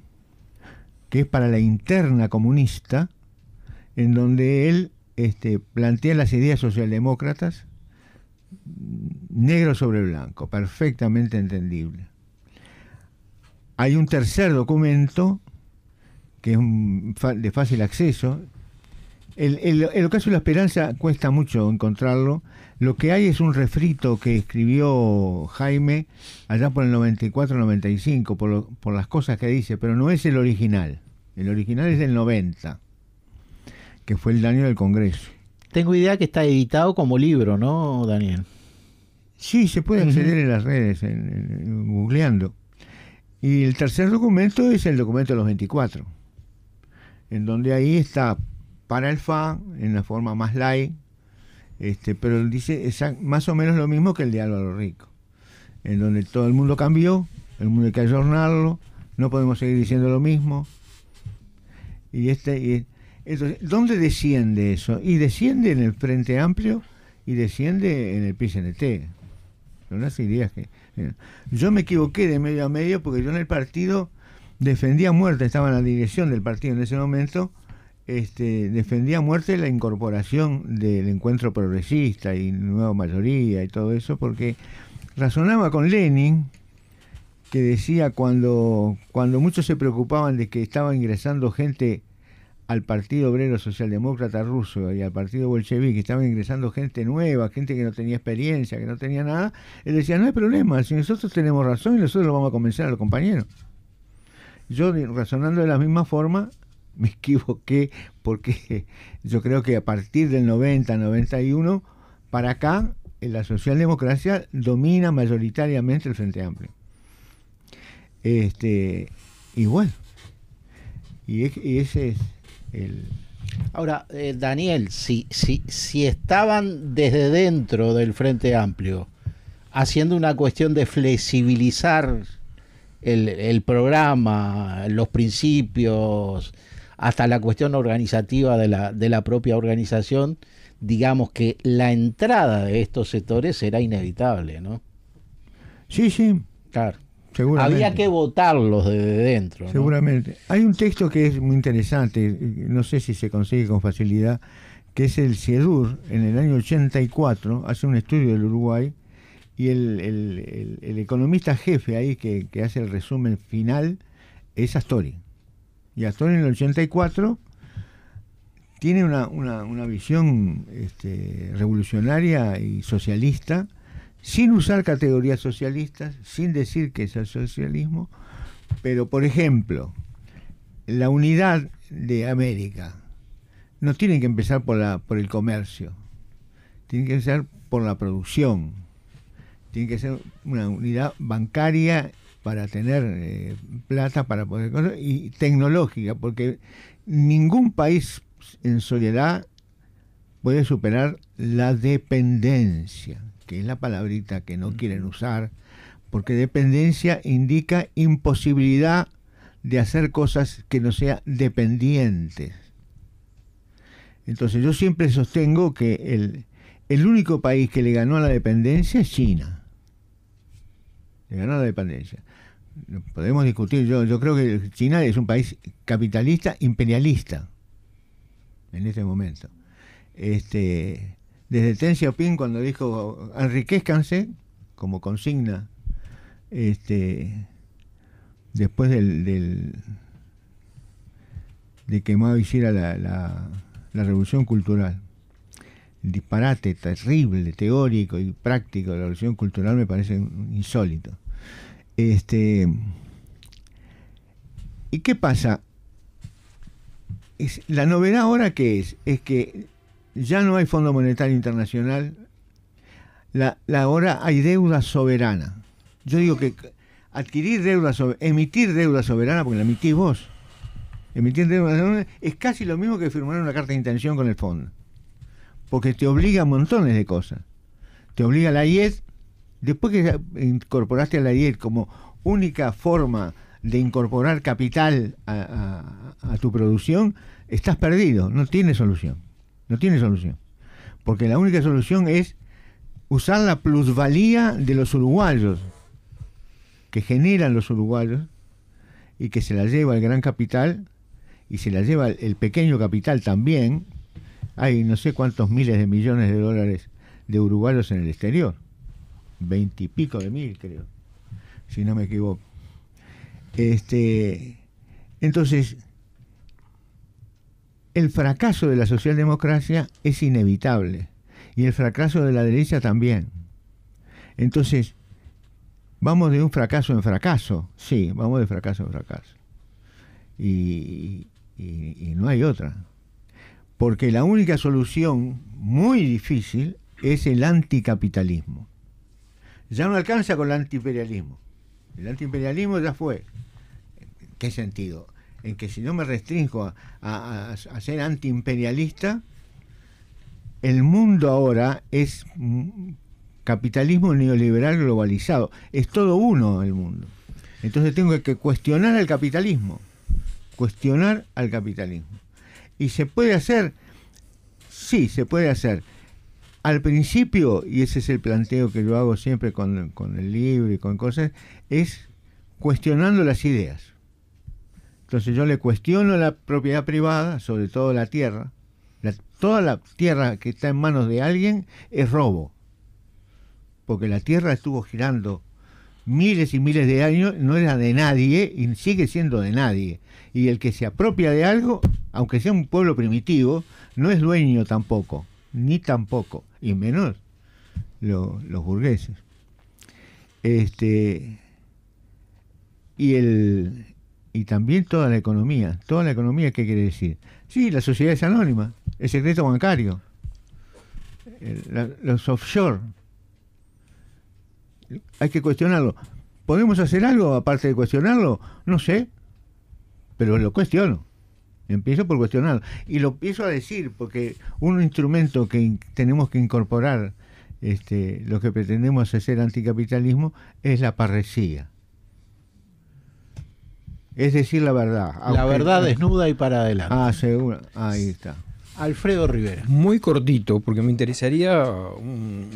que es para la interna comunista en donde él este, plantea las ideas socialdemócratas mm, negro sobre blanco, perfectamente entendible. Hay un tercer documento que es de fácil acceso. El, el, caso de la esperanza cuesta mucho encontrarlo. Lo que hay es un refrito que escribió Jaime allá por el 94-95, por, por las cosas que dice, pero no es el original. El original es del 90, que fue el daño del Congreso. Tengo idea que está editado como libro, ¿no, Daniel? Sí, se puede acceder en las redes, googleando. Y el tercer documento es el documento de los 24, en donde ahí está para el FA, en la forma más light, este, pero dice más o menos lo mismo que el de los Rico, en donde todo el mundo cambió, el mundo hay que ayornarlo, no podemos seguir diciendo lo mismo. Y este, y, entonces, ¿dónde desciende eso? Y desciende en el Frente Amplio y desciende en el PCNT. Eh, yo me equivoqué de medio a medio porque yo en el partido defendía a muerte, estaba en la dirección del partido en ese momento, este, defendía a muerte la incorporación del encuentro progresista y nueva mayoría y todo eso, porque razonaba con Lenin, que decía cuando, cuando muchos se preocupaban de que estaba ingresando gente al Partido Obrero Socialdemócrata Ruso y al Partido Bolchevique, estaban ingresando gente nueva, gente que no tenía experiencia, que no tenía nada, él decía, no hay problema, si nosotros tenemos razón y nosotros lo vamos a convencer a los compañeros. Yo, razonando de la misma forma, *laughs* me equivoqué porque *laughs* yo creo que a partir del 90, 91, para acá, la socialdemocracia domina mayoritariamente el Frente Amplio. Este, y bueno, y ese es Ahora, eh, Daniel, si, si, si estaban desde dentro del Frente Amplio haciendo una cuestión de flexibilizar el, programa, los principios, hasta la cuestión organizativa de la, de la propia organización, digamos que la entrada de estos sectores era inevitable, ¿no? Sí, sí. Claro. Había que votarlos desde dentro. Seguramente. Hay un texto que es muy interesante, no sé si se consigue con facilidad, que es el CEDUR en el año 84, hace un estudio del Uruguay, y el, economista jefe ahí que, hace el resumen final es Astori. Y Astori en el 84 tiene una, visión este, revolucionaria y socialista sin usar categorías socialistas, sin decir que es el socialismo, pero por ejemplo, la unidad de América no tiene que empezar por, la, por el comercio, tiene que empezar por la producción, tiene que ser una unidad bancaria para tener eh, plata para poder y tecnológica, porque ningún país en soledad puede superar la dependencia que es la palabrita que no quieren usar, porque dependencia indica imposibilidad de hacer cosas que no sean dependientes. Entonces yo siempre sostengo que el, único país que le ganó a la dependencia es China. Le ganó a la dependencia. Podemos discutir, yo, yo creo que China es un país capitalista imperialista en este momento. Este, desde Ten Pin cuando dijo enriquezcanse como consigna este después del, de que Mao hiciera la, la, revolución cultural. El disparate terrible, teórico y práctico de la revolución cultural me parece insólito. Este, ¿Y qué pasa? Es, la novedad ahora que es, es que ya no hay Fondo Monetario Internacional, la, la, ahora hay deuda soberana. Yo digo que adquirir deuda, soberana, emitir deuda soberana, porque la emitís vos, emitir deuda es casi lo mismo que firmar una carta de intención con el fondo, porque te obliga a montones de cosas. Te obliga a la IED, después que incorporaste a la IED como única forma de incorporar capital a, a tu producción, estás perdido, no tiene solución. No tiene solución. Porque la única solución es usar la plusvalía de los uruguayos, que generan los uruguayos, y que se la lleva el gran capital, y se la lleva el pequeño capital también. Hay no sé cuántos miles de millones de dólares de uruguayos en el exterior. Veintipico de mil, creo, si no me equivoco. Este, entonces, el fracaso de la socialdemocracia es inevitable y el fracaso de la derecha también. Entonces, vamos de un fracaso en fracaso, sí, vamos de fracaso en fracaso. Y, no hay otra. Porque la única solución muy difícil es el anticapitalismo. Ya no alcanza con el antiimperialismo. El antiimperialismo ya fue. qué sentido? en que si no me restringo a, ser antiimperialista, el mundo ahora es capitalismo neoliberal globalizado. Es todo uno el mundo. Entonces tengo que cuestionar al capitalismo. Cuestionar al capitalismo. Y se puede hacer, sí, se puede hacer. Al principio, y ese es el planteo que yo hago siempre con, con el libro y con cosas, es cuestionando las ideas. Entonces yo le cuestiono la propiedad privada, sobre todo la tierra. toda la tierra que está en manos de alguien es robo. Porque la tierra estuvo girando miles y miles de años, no era de nadie y sigue siendo de nadie. Y el que se apropia de algo, aunque sea un pueblo primitivo, no es dueño tampoco, ni tampoco, y menos los burgueses. Este, y el, y también toda la economía. ¿Toda la economía qué quiere decir? Sí, la sociedad es anónima, el secreto bancario, los offshore. Hay que cuestionarlo. ¿Podemos hacer algo aparte de cuestionarlo? No sé, pero lo cuestiono. Empiezo por cuestionarlo. Y lo empiezo a decir porque un instrumento que tenemos que incorporar, este, lo que pretendemos hacer anticapitalismo, es la parresía. Es decir, la verdad. La verdad desnuda y para adelante. Ah, seguro. Ahí está. Alfredo Rivera. Muy cortito, porque me interesaría un,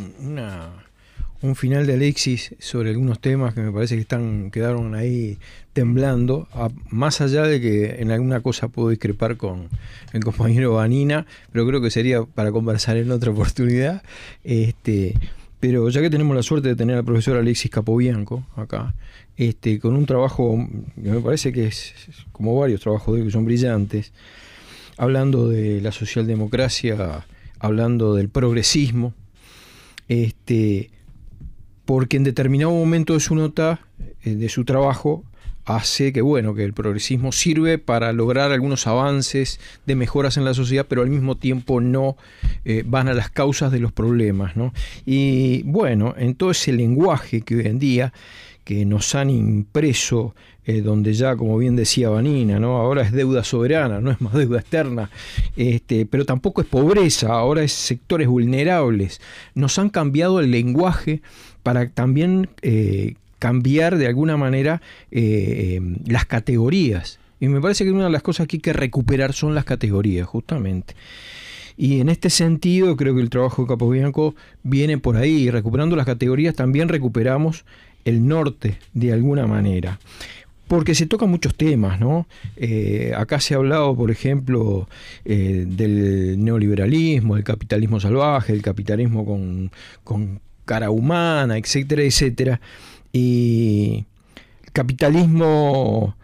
un final de Alexis sobre algunos temas que me parece que están quedaron ahí temblando, más allá de que en alguna cosa puedo discrepar con el compañero Vanina, pero creo que sería para conversar en otra oportunidad. Este, pero ya que tenemos la suerte de tener al profesor Alexis Capobianco acá, este, con un trabajo que me parece que es, como varios trabajos de él que son brillantes, hablando de la socialdemocracia, hablando del progresismo, este, porque en determinado momento de su nota, eh, de su trabajo, hace que, bueno, que el progresismo sirve para lograr algunos avances de mejoras en la sociedad, pero al mismo tiempo no eh, van a las causas de los problemas. ¿no? Y bueno, en todo ese lenguaje que hoy en día que nos han impreso, eh, donde ya, como bien decía Vanina, ¿no? ahora es deuda soberana, no es más deuda externa, este, pero tampoco es pobreza, ahora es sectores vulnerables. Nos han cambiado el lenguaje para también eh, cambiar de alguna manera eh, em, las categorías. Y me parece que una de las cosas que hay que recuperar son las categorías, justamente. Y en este sentido, creo que el trabajo de Capobianco viene por ahí. Y recuperando las categorías, también recuperamos el norte de alguna manera. Porque se tocan muchos temas, ¿no? Eh, acá se ha hablado, por ejemplo, eh, del neoliberalismo, del capitalismo salvaje, el capitalismo con, con cara humana, etcétera, etcétera. Y el capitalismo,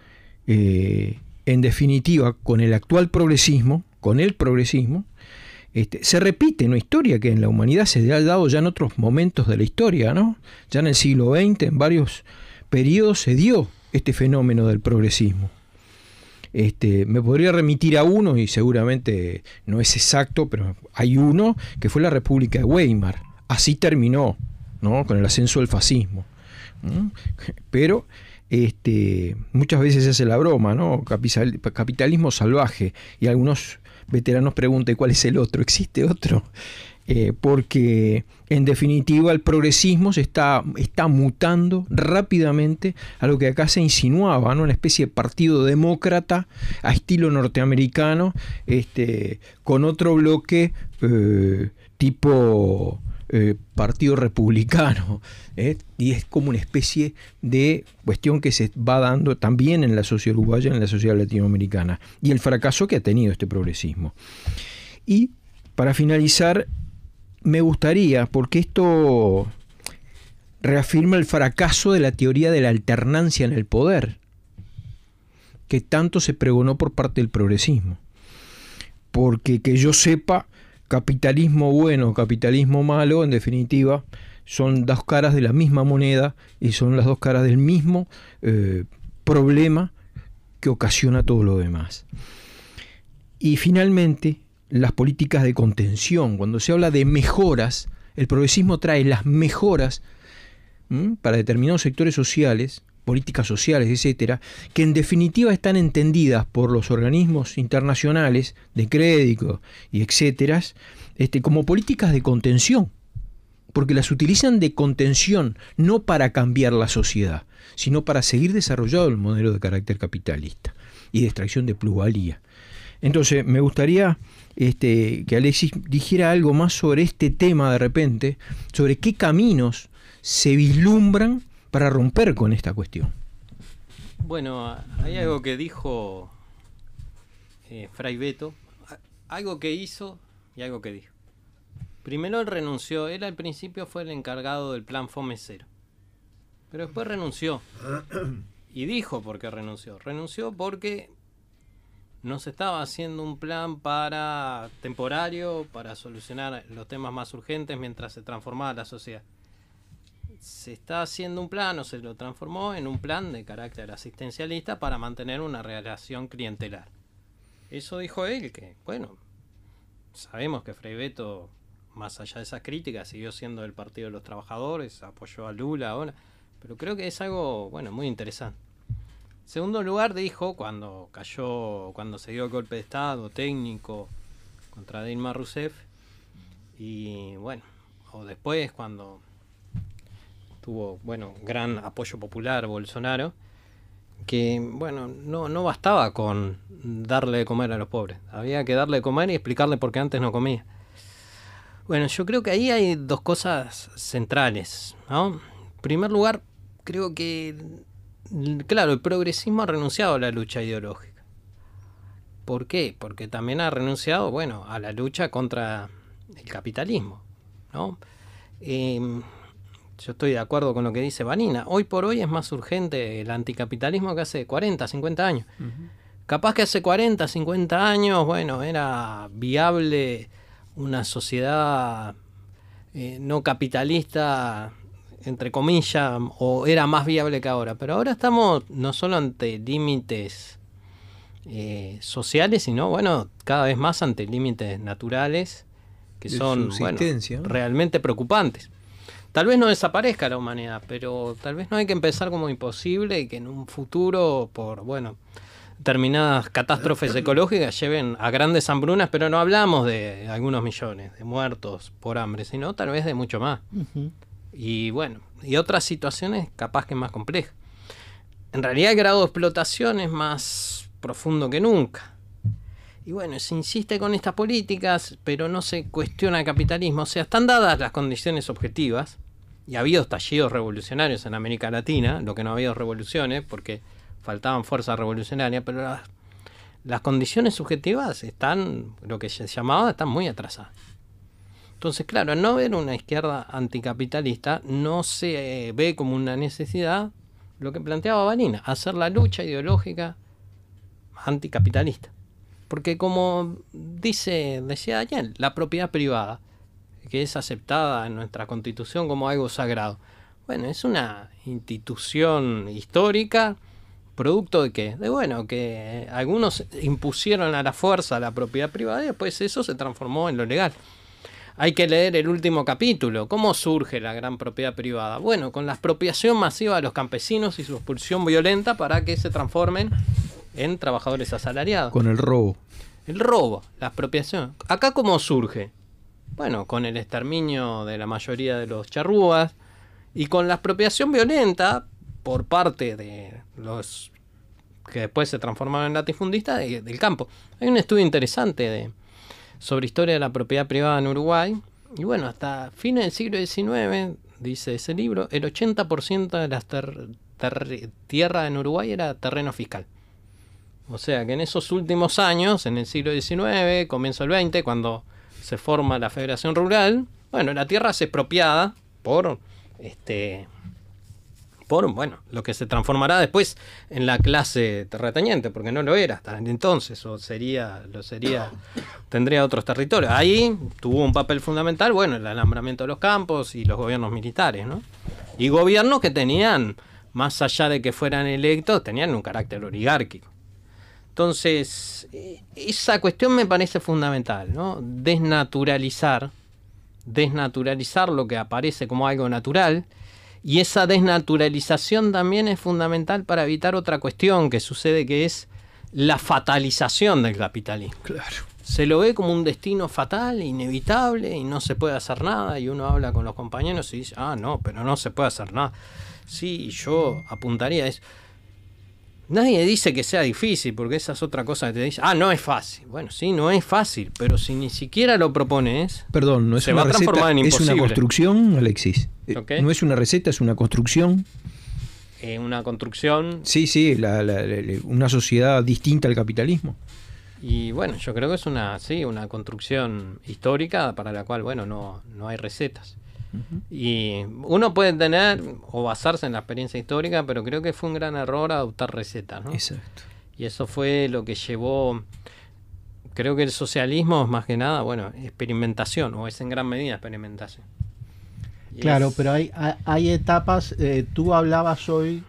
eh, en definitiva, con el actual progresismo, con el progresismo, este, se repite en una historia que en la humanidad se ha dado ya en otros momentos de la historia, ¿no? Ya en el siglo XX, en varios periodos, se dio este fenómeno del progresismo. Este, me podría remitir a uno, y seguramente no es exacto, pero hay uno, que fue la República de Weimar. Así terminó, ¿no? Con el ascenso del fascismo. Pero este, muchas veces se hace la broma, ¿no? capitalismo salvaje. Y algunos veteranos preguntan cuál es el otro. ¿Existe otro? Eh, porque en definitiva el progresismo se está, está mutando rápidamente a lo que acá se insinuaba, una especie de partido demócrata a estilo norteamericano, este, con otro bloque eh, tipo eh, Partido Republicano. *laughs* Eh, y es como una especie de cuestión que se va dando también en la sociedad uruguaya, en la sociedad latinoamericana, y el fracaso que ha tenido este progresismo. Y para finalizar, me gustaría, porque esto reafirma el fracaso de la teoría de la alternancia en el poder, que tanto se pregonó por parte del progresismo. Porque que yo sepa, capitalismo bueno, capitalismo malo, en definitiva, son dos caras de la misma moneda y son las dos caras del mismo eh, problema que ocasiona todo lo demás. Y finalmente, las políticas de contención. Cuando se habla de mejoras, el progresismo trae las mejoras para determinados sectores sociales políticas sociales, etcétera, que en definitiva están entendidas por los organismos internacionales de crédito y etcétera, este, como políticas de contención, porque las utilizan de contención, no para cambiar la sociedad, sino para seguir desarrollado el modelo de carácter capitalista y de extracción de pluralía Entonces, me gustaría este, que Alexis dijera algo más sobre este tema de repente, sobre qué caminos se vislumbran para romper con esta cuestión. Bueno, hay algo que dijo eh, Fray Beto, algo que hizo y algo que dijo. Primero él renunció, él al principio fue el encargado del plan Cero. pero después renunció. Y dijo por qué renunció. Renunció porque no se estaba haciendo un plan para temporario, para solucionar los temas más urgentes mientras se transformaba la sociedad se está haciendo un plan o se lo transformó en un plan de carácter asistencialista para mantener una relación clientelar. Eso dijo él, que bueno, sabemos que Frei Beto, más allá de esas críticas, siguió siendo del Partido de los Trabajadores, apoyó a Lula ahora, pero creo que es algo, bueno, muy interesante. En segundo lugar, dijo, cuando cayó, cuando se dio el golpe de Estado técnico contra Dilma Rousseff, y bueno, o después cuando tuvo, bueno, gran apoyo popular Bolsonaro, que, bueno, no, no bastaba con darle de comer a los pobres. Había que darle de comer y explicarle por qué antes no comía. Bueno, yo creo que ahí hay dos cosas centrales, En primer lugar, creo que, claro, el progresismo ha renunciado a la lucha ideológica. ¿Por qué? Porque también ha renunciado, bueno, a la lucha contra el capitalismo, ¿no? Eh, yo estoy de acuerdo con lo que dice Vanina. Hoy por hoy es más urgente el anticapitalismo que hace 40, 50 años. Capaz que hace 40, 50 años, bueno, era viable una sociedad eh, no capitalista, entre comillas, o era más viable que ahora. Pero ahora estamos no solo ante límites eh, sociales, sino, bueno, cada vez más ante límites naturales que son bueno, realmente preocupantes. Tal vez no desaparezca la humanidad, pero tal vez no hay que empezar como imposible y que en un futuro, por, bueno, determinadas catástrofes *clears throat* ecológicas lleven a grandes hambrunas, pero no hablamos de algunos millones de muertos por hambre, sino tal vez de mucho más. Y bueno, y otras situaciones capaz que más complejas. En realidad el grado de explotación es más profundo que nunca. Y bueno, se insiste con estas políticas, pero no se cuestiona el capitalismo. O sea, están dadas las condiciones objetivas y ha habido estallidos revolucionarios en América Latina, lo que no ha habido revoluciones, porque faltaban fuerzas revolucionarias, pero las, condiciones subjetivas están, lo que se llamaba, están muy atrasadas. Entonces, claro, al no ver una izquierda anticapitalista, no se eh, ve como una necesidad lo que planteaba Balina, hacer la lucha ideológica anticapitalista. Porque como dice, decía Daniel, la propiedad privada que es aceptada en nuestra constitución como algo sagrado. Bueno, es una institución histórica, producto de qué? De bueno, que algunos impusieron a la fuerza la propiedad privada y después eso se transformó en lo legal. Hay que leer el último capítulo. ¿Cómo surge la gran propiedad privada? Bueno, con la expropiación masiva de los campesinos y su expulsión violenta para que se transformen en trabajadores asalariados. Con el robo. El robo, la expropiación. Acá cómo surge bueno, con el exterminio de la mayoría de los charrúas y con la expropiación violenta por parte de los que después se transformaron en latifundistas del campo. Hay un estudio interesante de, sobre historia de la propiedad privada en Uruguay. Y bueno, hasta fines del siglo XIX, dice ese libro, el 80% de la tierra en Uruguay era terreno fiscal. O sea que en esos últimos años, en el siglo XIX, comienzo el XX, cuando se forma la Federación Rural, bueno, la tierra es expropiada por este por bueno, lo que se transformará después en la clase terrateniente, porque no lo era hasta entonces, o sería, lo sería, tendría otros territorios. Ahí tuvo un papel fundamental, bueno, el alambramiento de los campos y los gobiernos militares, ¿no? Y gobiernos que tenían, más allá de que fueran electos, tenían un carácter oligárquico. Entonces, eh, esa cuestión me parece fundamental, ¿no? Desnaturalizar, desnaturalizar lo que aparece como algo natural. Y esa desnaturalización también es fundamental para evitar otra cuestión que sucede, que es la fatalización del capitalismo. Claro. Se lo ve como un destino fatal, inevitable, y no se puede hacer nada. Y uno habla con los compañeros y dice, ah, no, pero no se puede hacer nada. Sí, yo apuntaría a eso. Nadie dice que sea difícil, porque esa es otra cosa que te dice, ah, no es fácil. Bueno, sí, no es fácil, pero si ni siquiera lo propones, Perdón, no es se una va en Es una construcción, Alexis. Eh, no es una receta, es una construcción. Eh, una construcción. Sí, sí, una sociedad distinta al capitalismo. Y bueno, yo creo que es una, sí, una construcción histórica para la cual, bueno, no, no hay recetas. Y uno puede tener o basarse en la experiencia histórica, pero creo que fue un gran error adoptar recetas. Y eso fue lo que llevó, creo que el socialismo es más que nada, bueno, experimentación, o es en gran medida experimentación. claro, pero hay, hay, etapas, eh, tú hablabas hoy,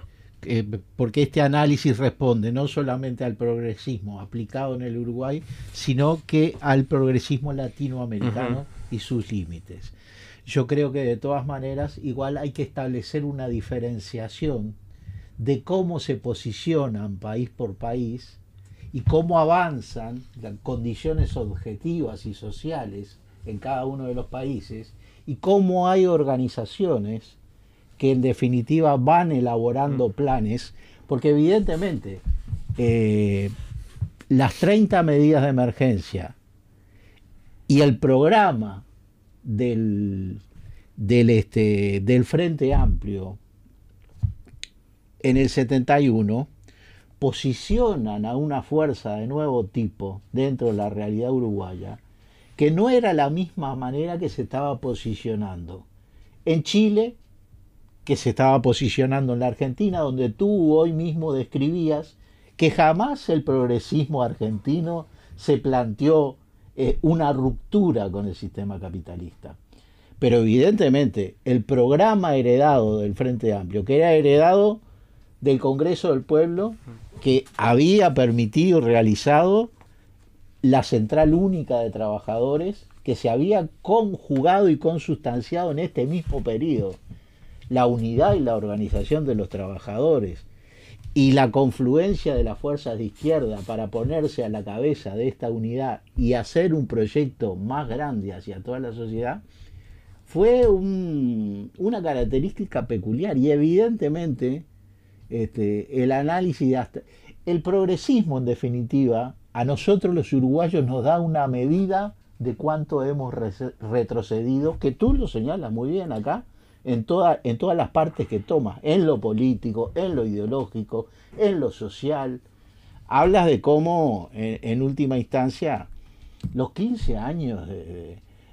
porque este análisis responde no solamente al progresismo aplicado en el Uruguay, sino que al progresismo latinoamericano y sus límites. Yo creo que de todas maneras igual hay que establecer una diferenciación de cómo se posicionan país por país y cómo avanzan las condiciones objetivas y sociales en cada uno de los países y cómo hay organizaciones que en definitiva van elaborando mm. planes, porque evidentemente eh, las 30 medidas de emergencia y el programa del, este, del Frente Amplio en el 71 posicionan a una fuerza de nuevo tipo dentro de la realidad uruguaya que no era la misma manera que se estaba posicionando en Chile, que se estaba posicionando en la Argentina, donde tú hoy mismo describías que jamás el progresismo argentino se planteó eh, una ruptura con el sistema capitalista. Pero evidentemente el programa heredado del Frente Amplio, que era heredado del Congreso del Pueblo, que había permitido y realizado la central única de trabajadores, que se había conjugado y consustanciado en este mismo periodo, la unidad y la organización de los trabajadores y la confluencia de las fuerzas de izquierda para ponerse a la cabeza de esta unidad y hacer un proyecto más grande hacia toda la sociedad, fue una característica peculiar y evidentemente este, el análisis hasta, el progresismo en definitiva a nosotros los uruguayos nos da una medida de cuánto hemos retrocedido que tú lo señalas muy bien acá en, toda, en todas las partes que tomas, en lo político, en lo ideológico, en lo social. Hablas de cómo, en, última instancia, los 15 años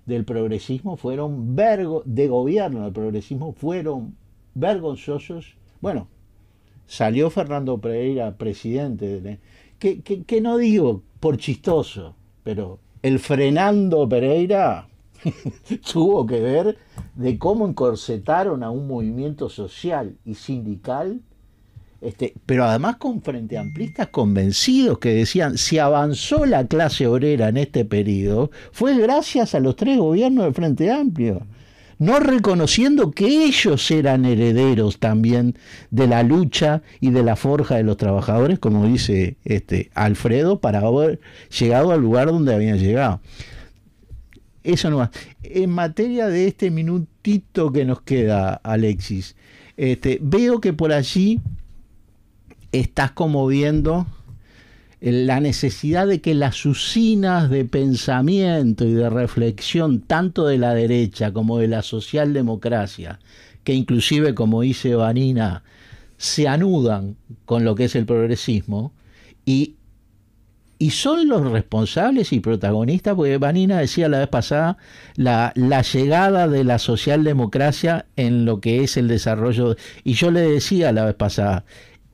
del progresismo fueron vergo, de gobierno del progresismo fueron vergonzosos. Bueno, salió Fernando Pereira presidente, que, que, que no digo por chistoso, pero el frenando Pereira *laughs* tuvo que ver de cómo encorsetaron a un movimiento social y sindical, este, pero además con frente amplistas convencidos que decían, si avanzó la clase obrera en este periodo, fue gracias a los tres gobiernos del Frente Amplio no reconociendo que ellos eran herederos también de la lucha y de la forja de los trabajadores, como dice este Alfredo, para haber llegado al lugar donde habían llegado. Eso nomás. En materia de este minutito que nos queda, Alexis, este, veo que por allí estás como viendo la necesidad de que las usinas de pensamiento y de reflexión, tanto de la derecha como de la socialdemocracia, que inclusive, como dice Vanina, se anudan con lo que es el progresismo, y y son los responsables y protagonistas, porque Vanina decía la vez pasada, la, la, llegada de la socialdemocracia en lo que es el desarrollo, y yo le decía la vez pasada,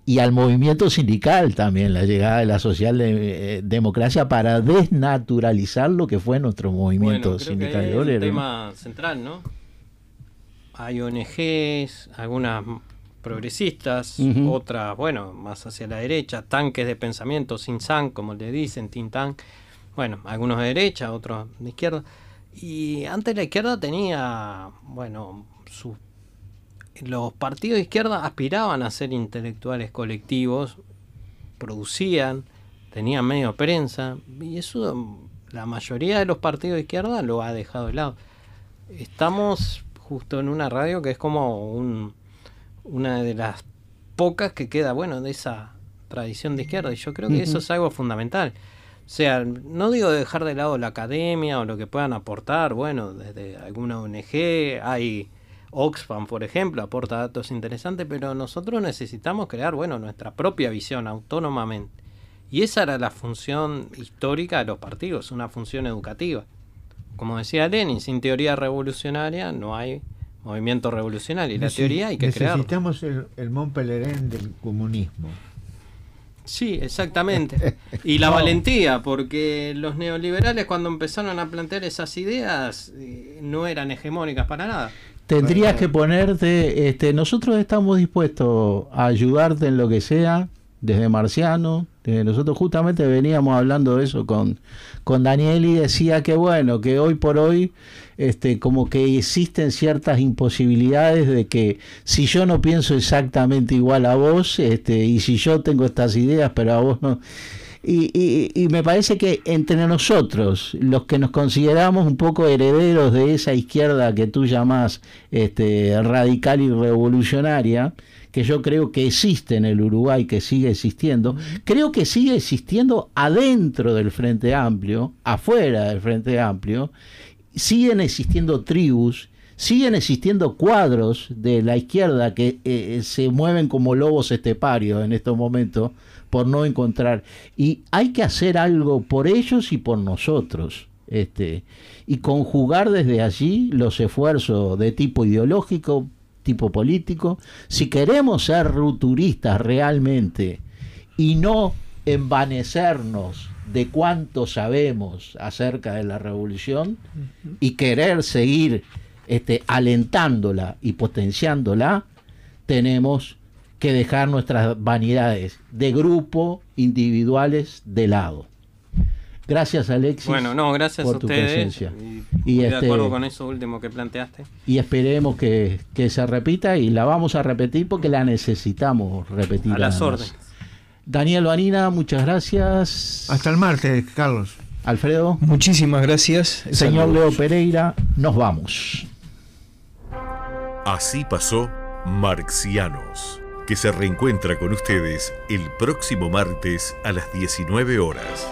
y al movimiento sindical también, la llegada de la socialdemocracia para desnaturalizar lo que fue nuestro movimiento sindical. Que es el tema central, ¿no? Hay ONGs, algunas progresistas, otras, bueno, más hacia la derecha, tanques de pensamiento, sin sang, como le dicen, tintán, bueno, algunos de derecha, otros de izquierda. Y antes la izquierda tenía, bueno, sus los partidos de izquierda aspiraban a ser intelectuales colectivos, producían, tenían medio prensa, y eso la mayoría de los partidos de izquierda lo ha dejado de lado. Estamos justo en una radio que es como un, una de las pocas que queda, bueno, de esa tradición de izquierda. Y yo creo que eso es algo fundamental. O sea, no digo dejar de lado la academia o lo que puedan aportar, bueno, desde alguna ONG, hay Oxfam, por ejemplo, aporta datos interesantes, pero nosotros necesitamos crear, bueno, nuestra propia visión autónomamente. Y esa era la función histórica de los partidos, una función educativa. Como decía Lenin, sin teoría revolucionaria no hay movimiento revolucionario y la teoría hay que necesitamos el, el Mont del comunismo. Sí, exactamente. *laughs* Y la valentía, porque los neoliberales cuando empezaron a plantear esas ideas eh, no eran hegemónicas para nada. Tendrías que ponerte, este, nosotros estamos dispuestos a ayudarte en lo que sea, desde Marciano. Desde nosotros justamente veníamos hablando de eso con, con Daniel y decía que bueno, que hoy por hoy este, como que existen ciertas imposibilidades de que si yo no pienso exactamente igual a vos este, y si yo tengo estas ideas pero a vos no... Y, y, y, me parece que entre nosotros, los que nos consideramos un poco herederos de esa izquierda que tú llamas este, radical y revolucionaria, que yo creo que existe en el Uruguay, que sigue existiendo, creo que sigue existiendo adentro del Frente Amplio, afuera del Frente Amplio, siguen existiendo tribus, siguen existiendo cuadros de la izquierda que eh, eh, se mueven como lobos esteparios en estos momentos por no encontrar. Y hay que hacer algo por ellos y por nosotros. Este, y conjugar desde allí los esfuerzos de tipo ideológico, tipo político, si queremos ser ruturistas realmente y no envanecernos de cuánto sabemos acerca de la revolución y querer seguir este, alentándola y potenciándola, tenemos que dejar nuestras vanidades de grupo, individuales, de lado. Gracias, Alexis. Bueno, no, gracias por a tu Presencia. Y, de este acuerdo con eso último que planteaste. Y esperemos que, se repita y la vamos a repetir porque la necesitamos repetir. A las órdenes. Daniel Vanina, muchas gracias. Hasta el martes, Carlos. Alfredo. Muchísimas gracias. Señor Leo Pereira, nos vamos. Así pasó Marxianos, que se reencuentra con ustedes el próximo martes a las 19 horas.